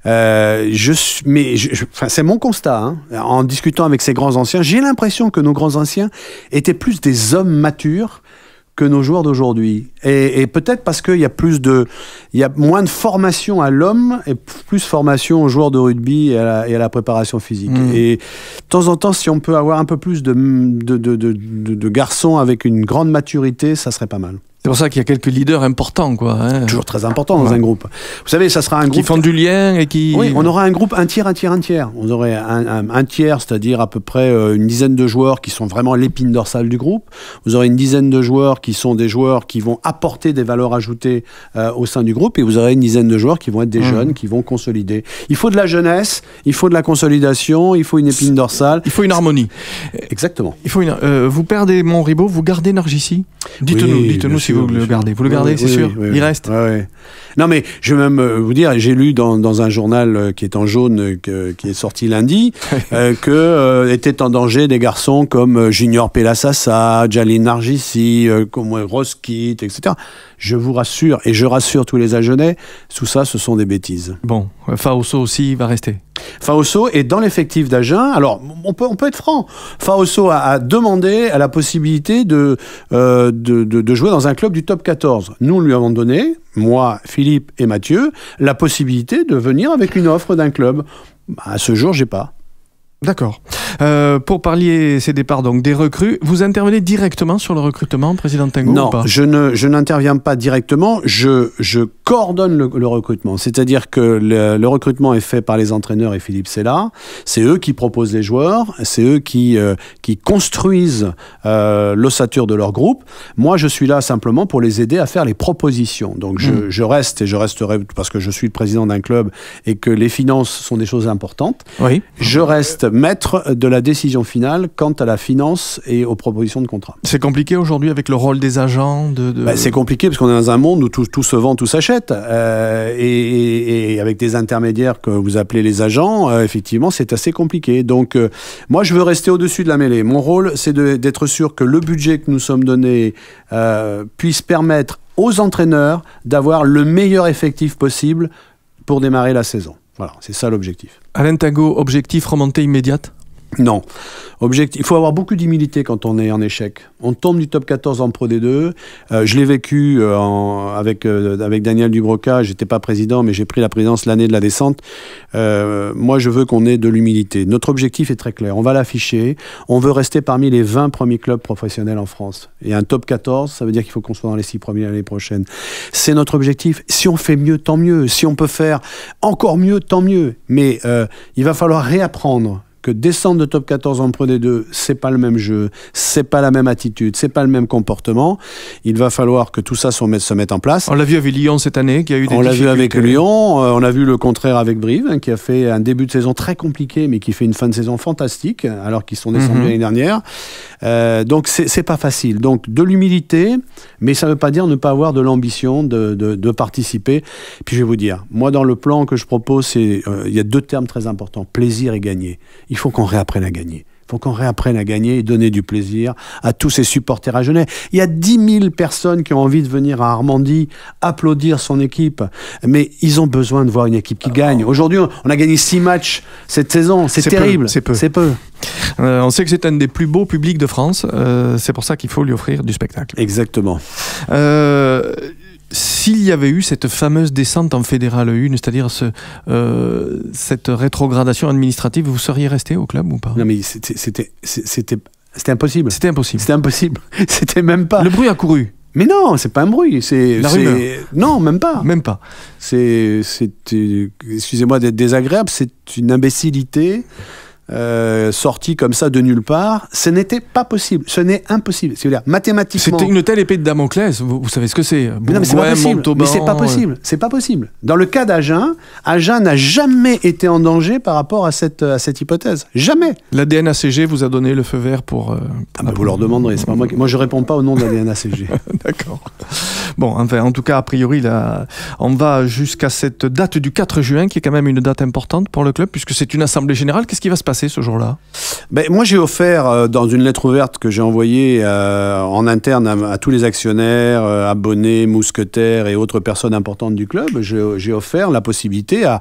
Euh, mais c'est mon constat. Hein. En discutant avec ces grands anciens, j'ai l'impression que nos grands anciens étaient plus des hommes matures que nos joueurs d'aujourd'hui. Et, peut-être parce qu'il y a plus de, il y a moins de formation à l'homme et plus formation aux joueurs de rugby et à la, préparation physique. Hmm. Et de temps en temps, si on peut avoir un peu plus de, de garçons avec une grande maturité, ça serait pas mal. C'est pour ça qu'il y a quelques leaders importants, quoi. Hein. Toujours très importants dans un groupe. Vous savez, ça sera un groupe qui font du lien et qui. Oui, on aura un groupe un tiers, un tiers, un tiers. On aurait un, tiers, c'est-à-dire à peu près euh, une dizaine de joueurs qui sont vraiment l'épine dorsale du groupe. Vous aurez une dizaine de joueurs qui sont des joueurs qui vont apporter des valeurs ajoutées euh, au sein du groupe, et vous aurez une dizaine de joueurs qui vont être des mmh. jeunes, qui vont consolider. Il faut de la jeunesse, il faut de la consolidation, il faut une épine dorsale. Il faut une harmonie. Exactement. Il faut une. Euh, vous perdez ribot, vous gardez Nargissi. Dites-nous, dites-nous si vous le gardez. Vous le c'est sûr Il reste Non, mais je vais même euh, vous dire, j'ai lu dans, un journal euh, qui est en jaune, euh, qui est sorti lundi, que en danger des garçons comme Junior Pelassassa, Jaline Nargissi, euh, Roskit, etc. Je vous rassure, et je rassure tous les Agenais, tout ça, ce sont des bêtises. Bon, Faoso aussi va rester Faoso est dans l'effectif d'Agen. Alors, on peut, on peut être franc. Faoso a, demandé à la possibilité euh, de, de, jouer dans un club du top 14. Nous lui avons donné, moi, Philippe et Mathieu, la possibilité de venir avec une offre d'un club. Bah, à ce jour, j'ai pas. D'accord. Euh, pour parler ces départs donc des recrues, vous intervenez directement sur le recrutement, président Tango Non, ou pas je ne je n'interviens pas directement. Je je coordonne le, recrutement, c'est-à-dire que le, recrutement est fait par les entraîneurs et Philippe c'est là. C'est eux qui proposent les joueurs, c'est eux qui euh, qui construisent euh, l'ossature de leur groupe. Moi, je suis là simplement pour les aider à faire les propositions. Donc je, hmm. je reste et je resterai parce que je suis le président d'un club et que les finances sont des choses importantes. Oui. Je reste maître de la décision finale quant à la finance et aux propositions de contrat. C'est compliqué aujourd'hui avec le rôle des agents de, bah, C'est compliqué parce qu'on est dans un monde où tout, se vend, tout s'achète. Euh, et, avec des intermédiaires que vous appelez les agents, euh, effectivement, c'est assez compliqué. Donc, euh, moi, je veux rester au-dessus de la mêlée. Mon rôle, c'est d'être sûr que le budget que nous sommes donnés puisse permettre aux entraîneurs d'avoir le meilleur effectif possible pour démarrer la saison. Voilà, c'est ça l'objectif. Alain objectif remontée immédiate non. Objectif, il faut avoir beaucoup d'humilité quand on est en échec. On tombe du top 14 en Pro D2. Euh, je l'ai vécu euh, avec, euh, avec Daniel Dubroca. Je n'étais pas président, mais j'ai pris la présidence l'année de la descente. moi, je veux qu'on ait de l'humilité. Notre objectif est très clair. On va l'afficher. On veut rester parmi les 20 premiers clubs professionnels en France. Et un top 14, ça veut dire qu'il faut qu'on soit dans les 6 premiers l'année prochaine. C'est notre objectif. Si on fait mieux, tant mieux. Si on peut faire encore mieux, tant mieux. Mais il va falloir réapprendre que descendre de top 14 en des deux, c'est pas le même jeu, c'est pas la même attitude, c'est pas le même comportement. Il va falloir que tout ça se mette, en place. On l'a vu avec Lyon cette année, qui a eu des On l'a vu avec Lyon, euh, on a vu le contraire avec Brive, hein, qui a fait un début de saison très compliqué, mais qui fait une fin de saison fantastique, alors qu'ils sont mhm. descendus l'année dernière. Euh, donc c'est pas facile. Donc de l'humilité, mais ça ne veut pas dire ne pas avoir de l'ambition de, participer. Puis je vais vous dire, moi dans le plan que je propose, euh, il y a deux termes très importants plaisir et gagner il faut qu'on réapprenne à gagner. Il faut qu'on réapprenne à gagner et donner du plaisir à tous ces supporters à Genève. Il y a 10 000 personnes qui ont envie de venir à Armandie applaudir son équipe, mais ils ont besoin de voir une équipe qui ah, gagne. Aujourd'hui, on a gagné 6 matchs cette saison, c'est terrible. C'est peu. peu. Euh, on sait que c'est un des plus beaux publics de France, euh, c'est pour ça qu'il faut lui offrir du spectacle. Exactement. Euh, s'il y avait eu cette fameuse descente en fédérale 1, c'est-à-dire euh, cette rétrogradation administrative, vous seriez resté au club ou pas Non, mais c'était impossible. C'était impossible. C'était impossible. C'était même pas. Le bruit a couru. Mais non, c'est pas un bruit, c'est non, même pas. Même pas. C'est euh, excusez-moi d'être désagréable, c'est une imbécilité euh, sorti comme ça de nulle part, ce n'était pas possible, ce n'est impossible. C'est-à-dire mathématiquement. C'était une telle épée de Damoclès. Vous, savez ce que c'est mais c'est pas euh. possible. c'est pas possible. Dans le cas d'Agen, Agen n'a jamais été en danger par rapport à cette hypothèse. Jamais. La DNACG vous a donné le feu vert pour. Euh, ah bah vous leur demanderez. Pas moi, qui... moi je réponds pas au nom de la DNACG. D'accord. Bon, enfin, en tout cas, a priori, on va jusqu'à cette date du 4 juin, qui est quand même une date importante pour le club, puisque c'est une assemblée générale. Qu'est-ce qui va se passer ce jour-là ben, Moi, j'ai offert euh, dans une lettre ouverte que j'ai envoyée euh, en interne à, tous les actionnaires, euh, abonnés, mousquetaires et autres personnes importantes du club, j'ai offert la possibilité à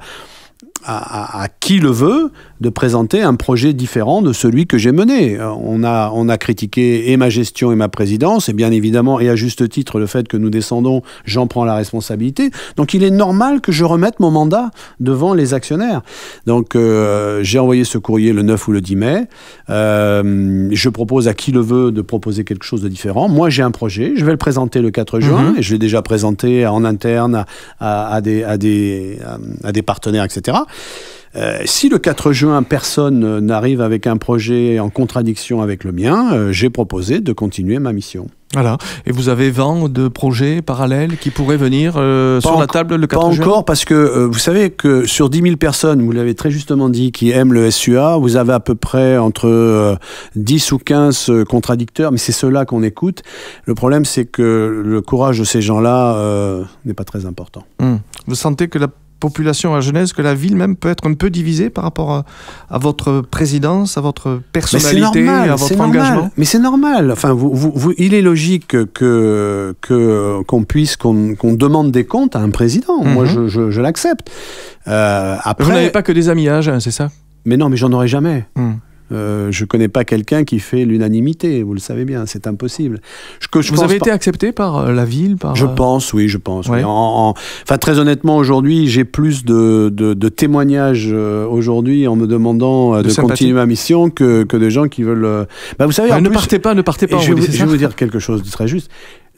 à, qui le veut de présenter un projet différent de celui que j'ai mené. Euh, on a, on a critiqué et ma gestion et ma présidence, et bien évidemment, et à juste titre, le fait que nous descendons, j'en prends la responsabilité. Donc il est normal que je remette mon mandat devant les actionnaires. Donc euh, j'ai envoyé ce courrier le 9 ou le 10 mai. Euh, je propose à qui le veut de proposer quelque chose de différent. Moi, j'ai un projet, je vais le présenter le 4 juin, mhm. et je l'ai déjà présenté en interne à, à des, à, des, à des partenaires, etc. Euh, si le 4 juin, personne n'arrive avec un projet en contradiction avec le mien, euh, j'ai proposé de continuer ma mission. Voilà. Et vous avez 20 de projets parallèles qui pourraient venir euh, sur la table le 4 juin Pas encore, parce que vous savez que sur 10 000 personnes, vous l'avez très justement dit, qui aiment le SUA, vous avez à peu près entre 10 ou 15 contradicteurs, mais c'est ceux-là qu'on écoute. Le problème, c'est que le courage de ces gens-là n'est pas très important. Hmm. Vous sentez que la population à Genèse que la ville même peut être un peu divisée par rapport à, votre présidence, à votre personnalité, à votre engagement. Mais c'est normal. Enfin, vous, vous, il est logique que qu'on puisse qu'on demande des comptes à un président. Moi, mhm. je, l'accepte. Euh, vous n'avez pas que des amis à hein, c'est ça Mais non, mais j'en aurais jamais. Hmm. Euh, je ne connais pas quelqu'un qui fait l'unanimité, vous le savez bien, c'est impossible. que vous avez été accepté par euh, la ville par... Je euh, pense, oui, je pense. Enfin, très honnêtement, aujourd'hui, j'ai plus de, de, témoignages aujourd'hui en me demandant de, continuer ma mission que, que des gens qui veulent... Bah, vous savez, ne partez pas, ne partez pas. Je, vais vous dire quelque chose de très juste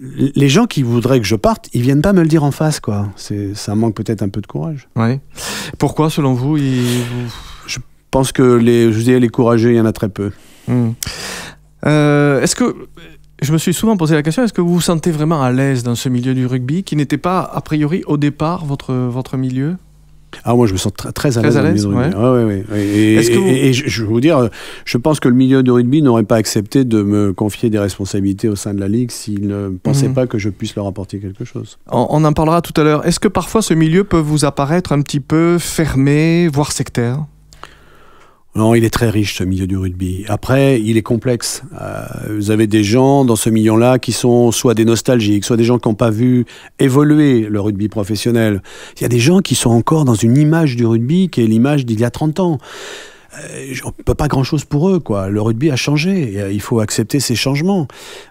les gens qui voudraient que je parte, ils viennent pas me le dire en face, quoi. C'est, ça manque peut-être un peu de courage. Pourquoi, selon vous, ils... Je pense que les, je les courageux, il y en a très peu. Hmm. Euh, est-ce que je me suis souvent posé la question est-ce que vous vous sentez vraiment à l'aise dans ce milieu du rugby qui n'était pas a priori au départ votre votre milieu ah moi je me sens très, à l'aise. Très à l'aise, Et, je, vous dire, je pense que le milieu du rugby n'aurait pas accepté de me confier des responsabilités au sein de la ligue s'il ne pensait hmm. pas que je puisse leur apporter quelque chose. On, on en parlera tout à l'heure. Est-ce que parfois ce milieu peut vous apparaître un petit peu fermé, voire sectaire non, il est très riche ce milieu du rugby. Après, il est complexe. Euh, vous avez des gens dans ce million là qui sont soit des nostalgiques, soit des gens qui n'ont pas vu évoluer le rugby professionnel. Il y a des gens qui sont encore dans une image du rugby qui est l'image d'il y a 30 ans. Euh, on ne peut pas grand-chose pour eux. Quoi. Le rugby a changé. Euh, il faut accepter ces changements.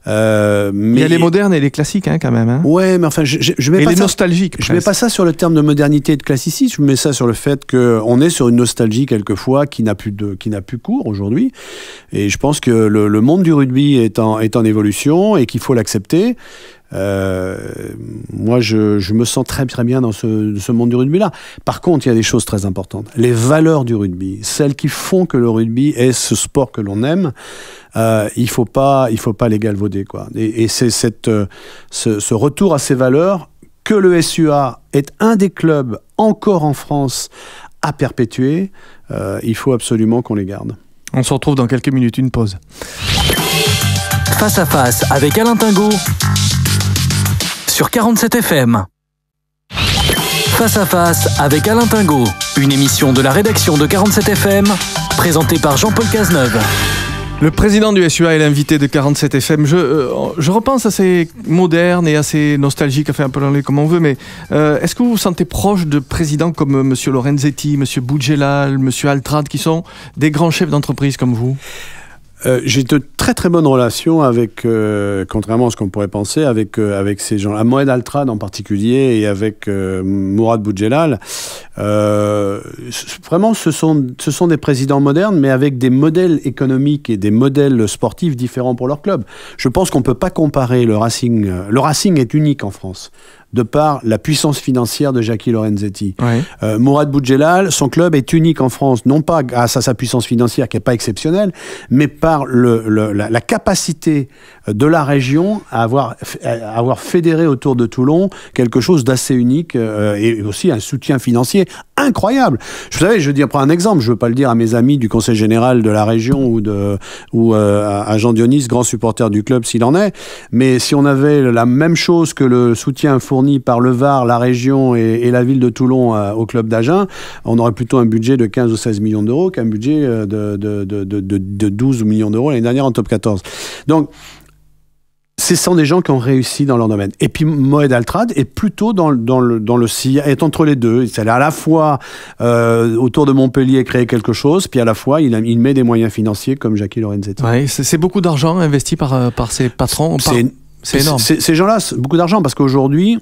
mais... Euh, il y a les modernes et les classiques, hein, quand même. Hein. Ouais, mais enfin, je, je, mets pas ça, Je mets pas ça sur le terme de modernité et de classicisme. Je mets ça sur le fait qu'on est sur une nostalgie quelquefois qui n'a plus de, qui n'a plus cours aujourd'hui. Et je pense que le, le, monde du rugby est en, est en évolution et qu'il faut l'accepter. Euh, moi, je, me sens très, très bien dans ce, monde du rugby-là. Par contre, il y a des choses très importantes. Les valeurs du rugby, celles qui font que le rugby est ce sport que l'on aime, euh, il faut pas, il faut pas les galvauder, quoi. Et, c'est cette, euh, ce, retour à ces valeurs que le SUA est un des clubs encore en France à perpétuer, il faut absolument qu'on les garde. On se retrouve dans quelques minutes, une pause. Face à face avec Alain Tingot sur 47FM. Face à face avec Alain Tingo, une émission de la rédaction de 47FM, présentée par Jean-Paul Cazeneuve. Le président du SUA est l'invité de 47FM. Euh, je, repense à ces modernes et assez nostalgiques, un peu l'anglais comme on veut, mais euh, est-ce que vous vous sentez proche de présidents comme euh, M. Lorenzetti, M. Boudjelal, M. Altrad, qui sont des grands chefs d'entreprise comme vous euh, j'ai de très très bonnes relations avec, euh, contrairement à ce qu'on pourrait penser, avec, euh, avec ces gens-là. Moed Altrad en particulier et avec Mourad Boudjelal. vraiment, ce sont, ce sont des présidents modernes, mais avec des modèles économiques et des modèles sportifs différents pour leur club. Je pense qu'on ne peut pas comparer le Racing. Le Racing est unique en France de par la puissance financière de Jackie Lorenzetti. Euh, Mourad Boudjelal, son club est unique en France, non pas grâce à sa puissance financière qui n'est pas exceptionnelle, mais par la, capacité euh, de la région à avoir, avoir fédéré autour de Toulon quelque chose d'assez unique euh, et aussi un soutien financier incroyable. Je vous savez, je vais prendre un exemple, je ne veux pas le dire à mes amis du conseil général de la région ou, de, ou euh, à Jean Dionis, grand supporter du club s'il en est, mais si on avait la même chose que le soutien fourni par le VAR, la région et, la ville de Toulon euh, au club d'Agen, on aurait plutôt un budget de 15 ou 16 millions d'euros qu'un budget euh, de, de, de, de 12 millions d'euros l'année dernière en top 14. Donc, ce sont des gens qui ont réussi dans leur domaine. Et puis Moed Altrad est plutôt dans, dans le, dans le sillage, est entre les deux. Il est à la fois euh, autour de Montpellier créer quelque chose, puis à la fois il, il met des moyens financiers comme Jackie Lorenzetti. Ouais, c'est beaucoup d'argent investi par, euh, par ses patrons. C'est énorme. Ces gens-là, beaucoup d'argent parce qu'aujourd'hui,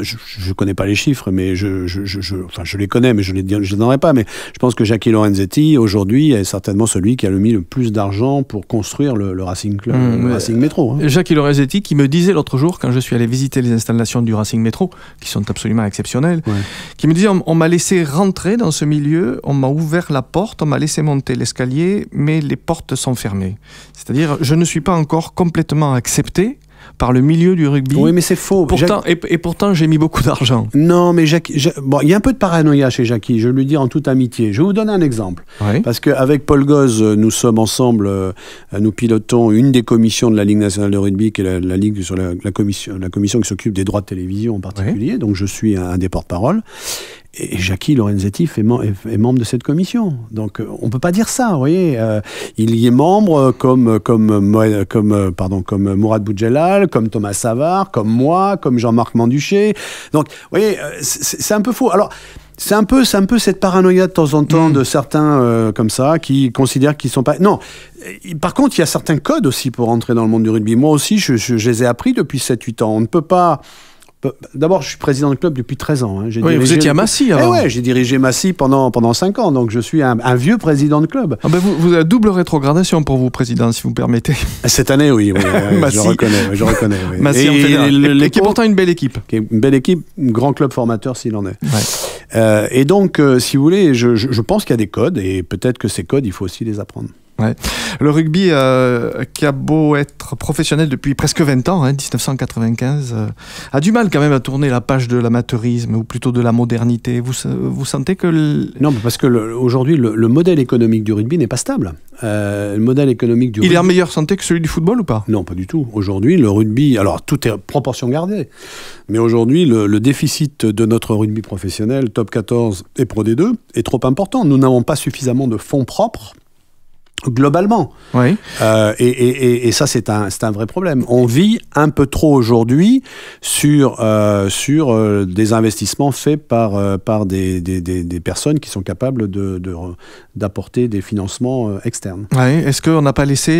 je ne connais pas les chiffres, mais je, les connais, mais je ne les, donnerai pas. Mais je pense que Jackie Lorenzetti, aujourd'hui, est certainement celui qui a mis le plus d'argent pour construire le, Racing, Club, mmh, Racing Métro. Hein. Jackie Lorenzetti, qui me disait l'autre jour, quand je suis allé visiter les installations du Racing Métro, qui sont absolument exceptionnelles, qui me disait on, on m'a laissé rentrer dans ce milieu, on m'a ouvert la porte, on m'a laissé monter l'escalier, mais les portes sont fermées. C'est-à-dire, je ne suis pas encore complètement accepté par le milieu du rugby. Oui, mais c'est faux. Pourtant, et, pourtant, j'ai mis beaucoup d'argent. Non, mais il y a un peu de paranoïa chez Jackie, je lui dis en toute amitié. Je vous donne un exemple. Parce qu'avec Paul Goz, euh, nous sommes ensemble, euh, euh, nous pilotons une des commissions de la Ligue nationale de rugby, qui est la, Ligue sur la, commission, la commission qui s'occupe des droits de télévision en particulier. Donc je suis un, un des porte-parole. Et Jackie Lorenzetti est, est, membre de cette commission. Donc euh, on ne peut pas dire ça, vous voyez. Euh, il y est membre euh, comme, comme, comme, pardon, comme Mourad Boudjelal, comme Thomas Savard, comme moi, comme Jean-Marc Manduché. Donc, vous voyez, c'est un peu faux. Alors, c'est un peu, c'est un peu cette paranoïa de temps en temps mm. de certains comme ça qui considèrent qu'ils sont pas. Non. Par contre, il y a certains codes aussi pour entrer dans le monde du rugby. Moi aussi, je, je les ai appris depuis 7-8 ans. On ne peut pas bah, bah, d'abord, je suis président de club depuis 13 ans. Hein. vous étiez à Massy eh ouais, j'ai dirigé Massy pendant, pendant 5 ans, donc je suis un, vieux président de club. Ah ben, vous, vous, avez double rétrogradation pour vous, président, si vous permettez. Ah, cette année, oui. Je reconnais. Je reconnais et, qui est pourtant une belle équipe. une belle équipe, un grand club formateur s'il en est. Euh, et donc, euh, si vous voulez, je pense qu'il y a des codes, et peut-être que ces codes, il faut aussi les apprendre. Le rugby euh, qui a beau être professionnel depuis presque 20 ans, 1995, hein, euh, a du mal quand même à tourner la page de l'amateurisme ou plutôt de la modernité. Vous, euh, vous sentez que... Non, parce que aujourd'hui, le, modèle économique du rugby n'est pas stable. le modèle économique du Il est en meilleure santé que celui du football ou pas Non, pas du tout. Aujourd'hui, le rugby, alors tout est proportion gardée, mais aujourd'hui, le, le déficit de notre rugby professionnel, top 14 et Pro D2, est trop important. Nous n'avons pas suffisamment de fonds propres globalement. Oui. Euh, et, ça, c'est un, vrai problème. On vit un peu trop aujourd'hui sur, euh, sur euh, des investissements faits par, par des, personnes qui sont capables d'apporter de, des financements externes. Est-ce qu'on n'a pas laissé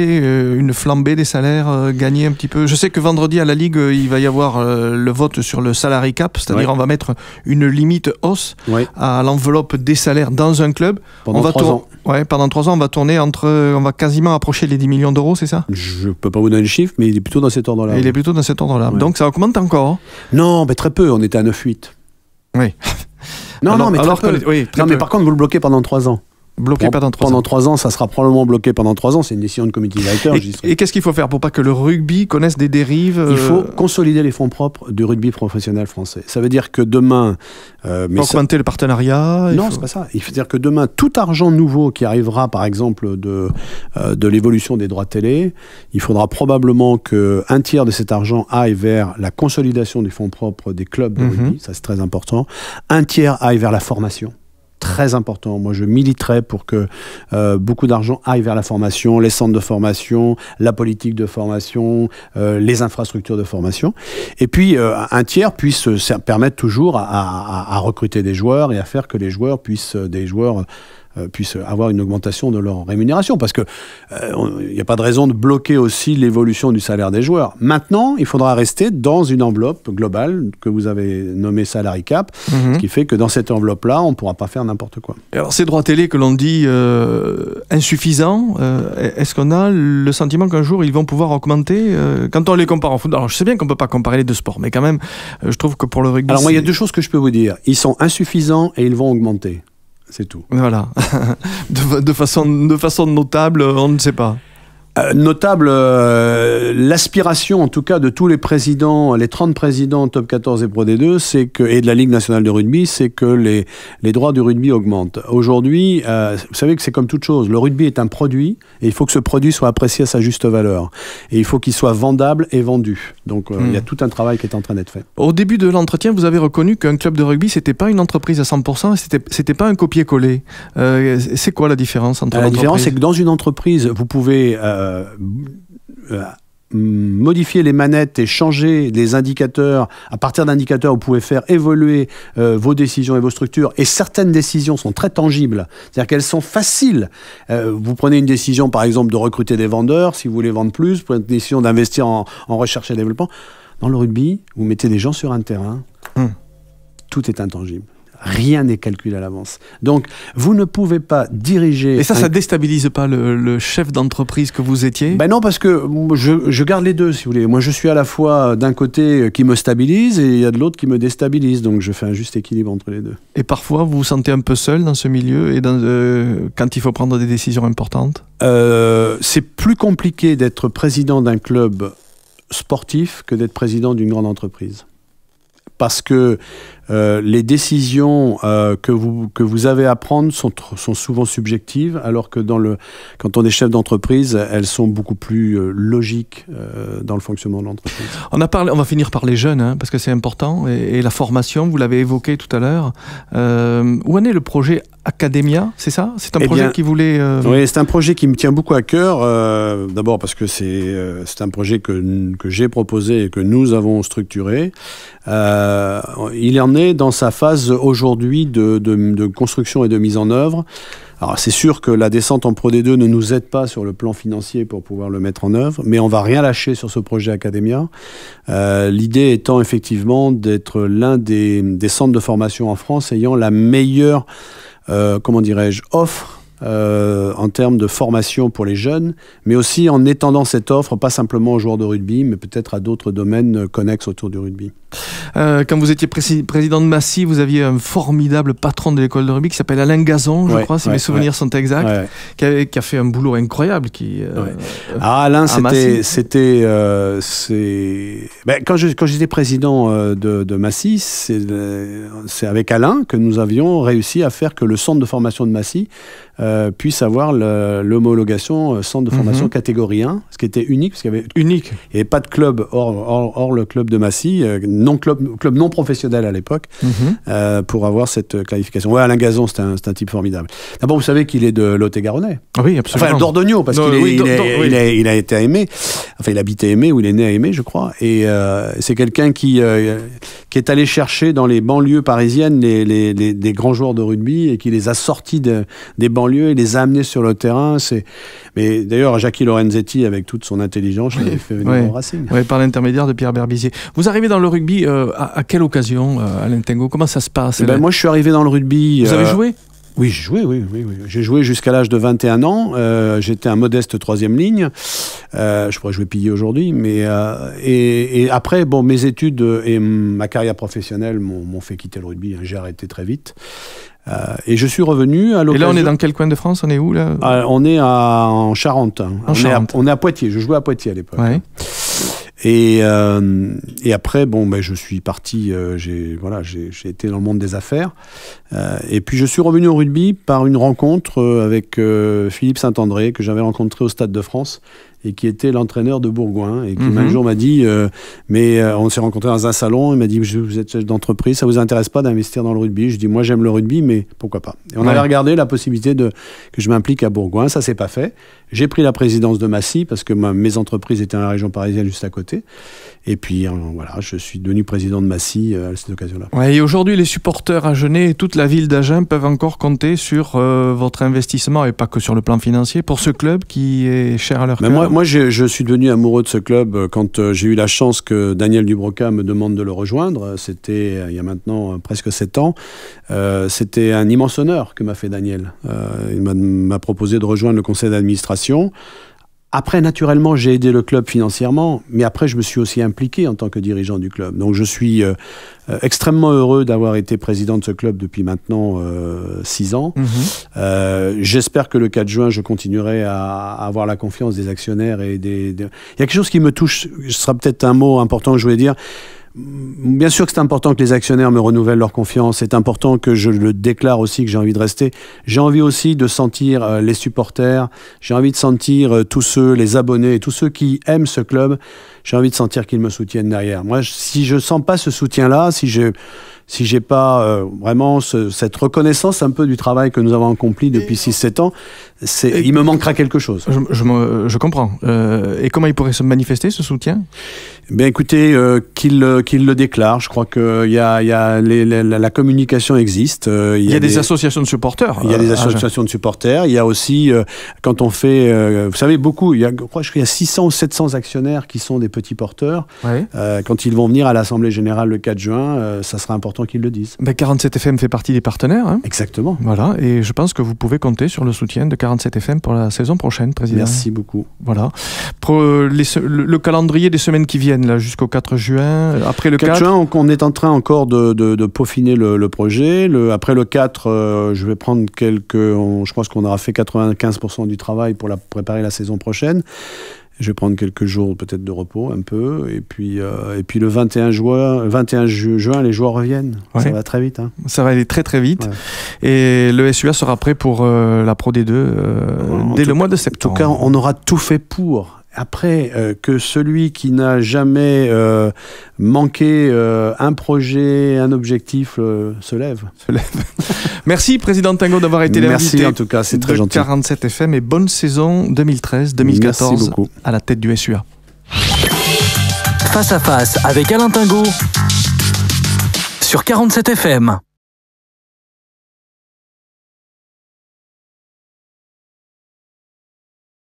une flambée des salaires gagner un petit peu Je sais que vendredi à la Ligue, il va y avoir le vote sur le salary cap, c'est-à-dire on va mettre une limite hausse à l'enveloppe des salaires dans un club. Pendant on Ouais, pendant trois ans, on va tourner entre. On va quasiment approcher les 10 millions d'euros, c'est ça Je peux pas vous donner le chiffre, mais il est plutôt dans cet ordre-là. Il est plutôt dans cet ordre-là. Donc ça augmente encore hein Non, mais très peu. On était à 9,8. Oui. Non, non, mais, Oui, non, mais par contre, vous le bloquez pendant trois ans. Bloqué pendant trois ans. Pendant trois ans, ça sera probablement bloqué pendant trois ans. C'est une décision de comité directeur. Et, qu'est-ce qu'il faut faire pour pas que le rugby connaisse des dérives Il faut euh, consolider les fonds propres du rugby professionnel français. Ça veut dire que demain, euh, mais augmenter le partenariat. Non, c'est pas ça. Il faut dire que demain, tout argent nouveau qui arrivera, par exemple, de euh, de l'évolution des droits télé, il faudra probablement que tiers de cet argent aille vers la consolidation des fonds propres des clubs de mhm. rugby. Ça c'est très important. Un tiers aille vers la formation très important. Moi, je militerais pour que euh, beaucoup d'argent aille vers la formation, les centres de formation, la politique de formation, euh, les infrastructures de formation. Et puis, euh, un tiers puisse permettre toujours à, à, recruter des joueurs et à faire que les joueurs puissent, des joueurs euh, puissent avoir une augmentation de leur rémunération, parce qu'il euh, n'y a pas de raison de bloquer aussi l'évolution du salaire des joueurs. Maintenant, il faudra rester dans une enveloppe globale que vous avez nommée salary cap, mhm. ce qui fait que dans cette enveloppe-là, on ne pourra pas faire n'importe quoi. Alors ces droits télé que l'on dit euh, insuffisants, est-ce qu'on a le sentiment qu'un jour ils vont pouvoir augmenter quand on les compare en Alors je sais bien qu'on ne peut pas comparer les deux sports, mais quand même, je trouve que pour le rugby... Alors moi, il y a deux choses que je peux vous dire. Ils sont insuffisants et ils vont augmenter. C'est tout. Voilà. de, de, façon, de façon notable, on ne sait pas. Euh, notable euh, l'aspiration en tout cas de tous les présidents, les 30 présidents top 14 et Pro D2 c'est que, et de la Ligue nationale de rugby, c'est que les, les droits du rugby augmentent. Aujourd'hui, euh, vous savez que c'est comme toute chose, le rugby est un produit et il faut que ce produit soit apprécié à sa juste valeur. Et il faut qu'il soit vendable et vendu. Donc il y a hmm. tout un travail qui est en train d'être fait. Au début de l'entretien, vous avez reconnu qu'un club de rugby, c'était pas une entreprise à 100%, c'était, c'était pas un copier-coller. c'est quoi la différence entre La différence, c'est que dans une entreprise, vous pouvez... Euh, euh, modifier les manettes et changer les indicateurs, à partir d'indicateurs, vous pouvez faire évoluer euh, vos décisions et vos structures. Et certaines décisions sont très tangibles, c'est-à-dire qu'elles sont faciles. vous prenez une décision, par exemple, de recruter des vendeurs, si vous voulez vendre plus, vous prenez une décision d'investir en, recherche et développement. Dans le rugby, vous mettez des gens sur un terrain, hmm. tout est intangible. Rien n'est calculé à l'avance. Donc, vous ne pouvez pas diriger. Et ça, ça déstabilise pas le, chef d'entreprise que vous étiez Ben non, parce que je, garde les deux, si vous voulez. Moi, je suis à la fois euh, d'un côté euh, qui me stabilise et il y a de l'autre qui me déstabilise. Donc, je fais un juste équilibre entre les deux. Et parfois, vous vous sentez un peu seul dans ce milieu et euh, quand il faut prendre des décisions importantes C'est plus compliqué d'être président d'un club sportif que d'être président d'une grande entreprise parce que euh, les décisions euh, que, vous, que vous avez à prendre sont, sont souvent subjectives, alors que dans le, quand on est chef d'entreprise, elles sont beaucoup plus euh, logiques dans le fonctionnement de l'entreprise. On, a parlé, on va finir par les jeunes, hein, parce que c'est important, et, et, la formation, vous l'avez évoqué tout à l'heure. où en est le projet Academia, c'est ça C'est un eh projet qui voulait. Euh, oui, c'est un projet qui me tient beaucoup à cœur. Euh, d'abord parce que c'est euh, un projet que, j'ai proposé et que nous avons structuré. il en est dans sa phase aujourd'hui de, construction et de mise en œuvre. Alors c'est sûr que la descente en Pro D2 ne nous aide pas sur le plan financier pour pouvoir le mettre en œuvre, mais on va rien lâcher sur ce projet Academia. L'idée étant effectivement d'être l'un des, des, centres de formation en France ayant la meilleure euh, comment dirais-je, offre euh, en termes de formation pour les jeunes, mais aussi en étendant cette offre, pas simplement aux joueurs de rugby, mais peut-être à d'autres domaines euh, connexes autour du rugby. Euh, quand vous étiez président de Massy, vous aviez un formidable patron de l'école de rugby qui s'appelle Alain Gazon, je crois, si mes souvenirs sont exacts, qui, a fait un boulot incroyable. Qui, ah, Alain, c'était. Ben, quand, quand j'étais président de, de Massy, c'est, avec Alain que nous avions réussi à faire que le centre de formation de Massy euh, puisse avoir l'homologation euh, centre de formation mhm. catégorie 1, ce qui était unique, parce qu'il y avait unique. et pas de club hors, hors, le club de Massy, euh, non club, club non professionnel à l'époque, mhm. pour avoir cette qualification Ouais, Alain Gazon, c'est un, type formidable. D'abord, vous savez qu'il est de Lot-et-Garonnais. Ah oui, absolument. Enfin, d'Ordogno, parce qu'il est il, a, été Aimé. Enfin, il habitait Aimé, ou il est né à Aimé, je crois. Et c'est quelqu'un qui, qui est allé chercher dans les banlieues parisiennes les, les, grands joueurs de rugby et qui les a sortis des banlieues et les amener sur le terrain. C'est mais d'ailleurs Jackie Lorenzetti avec toute son intelligence l'avait fait venir en racine Oui, par l'intermédiaire de Pierre Berbizier. Vous arrivez dans le rugby euh, à, quelle occasion, euh, Alain Tengo Comment ça se passe eh ben, Moi, je suis arrivé dans le rugby. Vous avez euh, joué oui, j'ai joué, oui, oui, oui. J'ai joué jusqu'à l'âge de 21 ans. J'étais un modeste troisième ligne. je pourrais jouer pilier aujourd'hui, mais et, et, après, bon, mes études et ma carrière professionnelle m'ont fait quitter le rugby. Hein. J'ai arrêté très vite. Euh, et je suis revenu à l'occasion. Et là, on est dans quel coin de France On est où là ah, On est en Charente. En on, Charente. Est à, on, Est à, Poitiers. Je jouais à Poitiers à l'époque. Ouais. Et, euh, et, après, bon, ben, je suis parti, euh, j'ai voilà, j'ai été dans le monde des affaires. et puis je suis revenu au rugby par une rencontre avec Philippe Saint-André que j'avais rencontré au Stade de France et qui était l'entraîneur de Bourgoin et qui mhm. un jour m'a dit euh, mais euh, on s'est rencontré dans un salon il m'a dit vous êtes chef d'entreprise ça vous intéresse pas d'investir dans le rugby je dis moi j'aime le rugby mais pourquoi pas et on avait regardé la possibilité de que je m'implique à Bourgoin ça s'est pas fait j'ai pris la présidence de Massy parce que mes entreprises étaient dans la région parisienne juste à côté et puis euh, voilà je suis devenu président de Massy à cette occasion là et aujourd'hui les supporters à Genève et toute la ville d'Agen peuvent encore compter sur votre investissement et pas que sur le plan financier pour ce club qui est cher à leur ben, cœur moi, je, suis devenu amoureux de ce club euh, quand euh, j'ai eu la chance que Daniel Dubroca me demande de le rejoindre. C'était euh, il y a maintenant presque sept ans. C'était un immense honneur que m'a fait Daniel. il m'a proposé de rejoindre le conseil d'administration après, naturellement, j'ai aidé le club financièrement, mais après, je me suis aussi impliqué en tant que dirigeant du club. Donc, je suis euh, euh, extrêmement heureux d'avoir été président de ce club depuis maintenant euh, six ans. Mhm. J'espère que le 4 juin, je continuerai à, avoir la confiance des actionnaires et des, des... Il y a quelque chose qui me touche. Ce sera peut-être un mot important que je voulais dire. Bien sûr que c'est important que les actionnaires me renouvellent leur confiance, c'est important que je le déclare aussi que j'ai envie de rester. J'ai envie aussi de sentir euh, les supporters, j'ai envie de sentir euh, tous ceux, les abonnés, tous ceux qui aiment ce club, j'ai envie de sentir qu'ils me soutiennent derrière. Moi, si je sens pas ce soutien-là, si je si j'ai pas euh, vraiment cette reconnaissance un peu du travail que nous avons accompli depuis 6-7 ans, c'est, il me manquera quelque chose. Je, comprends. Euh, et comment il pourrait se manifester ce soutien Ben, écoutez, euh, qu'il qu'il le déclare. Je crois que y a, y a la, communication existe. Il y, a des, associations de supporters. Il y a des associations de supporters. Il y a aussi, quand on fait, vous savez, beaucoup, il y a, je crois qu'il y a 600 ou 700 actionnaires qui sont des petits porteurs. Euh, quand ils vont venir à l'Assemblée générale le 4 juin, euh, ça sera important qu'ils le disent. 47FM ben, fait partie des partenaires. Hein. Exactement. Voilà, et je pense que vous pouvez compter sur le soutien de 47FM pour la saison prochaine, Président. Merci beaucoup. Voilà. Pour le calendrier des semaines qui viennent, là, jusqu'au 4 juin, euh, après le 4... 4 juin, on, est en train encore de, peaufiner le, projet. Le, après le 4, je vais prendre quelques... je pense qu'on aura fait 95% du travail pour la, préparer la saison prochaine. Je vais prendre quelques jours peut-être de repos, un peu. Et puis, euh, et puis le 21, juin, 21 juin, les joueurs reviennent. Ça va très vite. Hein. Ça va aller très très vite. Et le SUA sera prêt pour euh, la Pro D2 euh, dès le mois de septembre. En tout cas, on aura tout fait pour après, euh, que celui qui n'a jamais euh, manqué euh, un projet, un objectif, se lève. Merci, Président Tingo d'avoir été l'invité. Merci, en tout cas, c'est très gentil. 47 FM et bonne saison 2013-2014 à la tête du SUA. Face à face avec Alain Tingo sur 47 FM.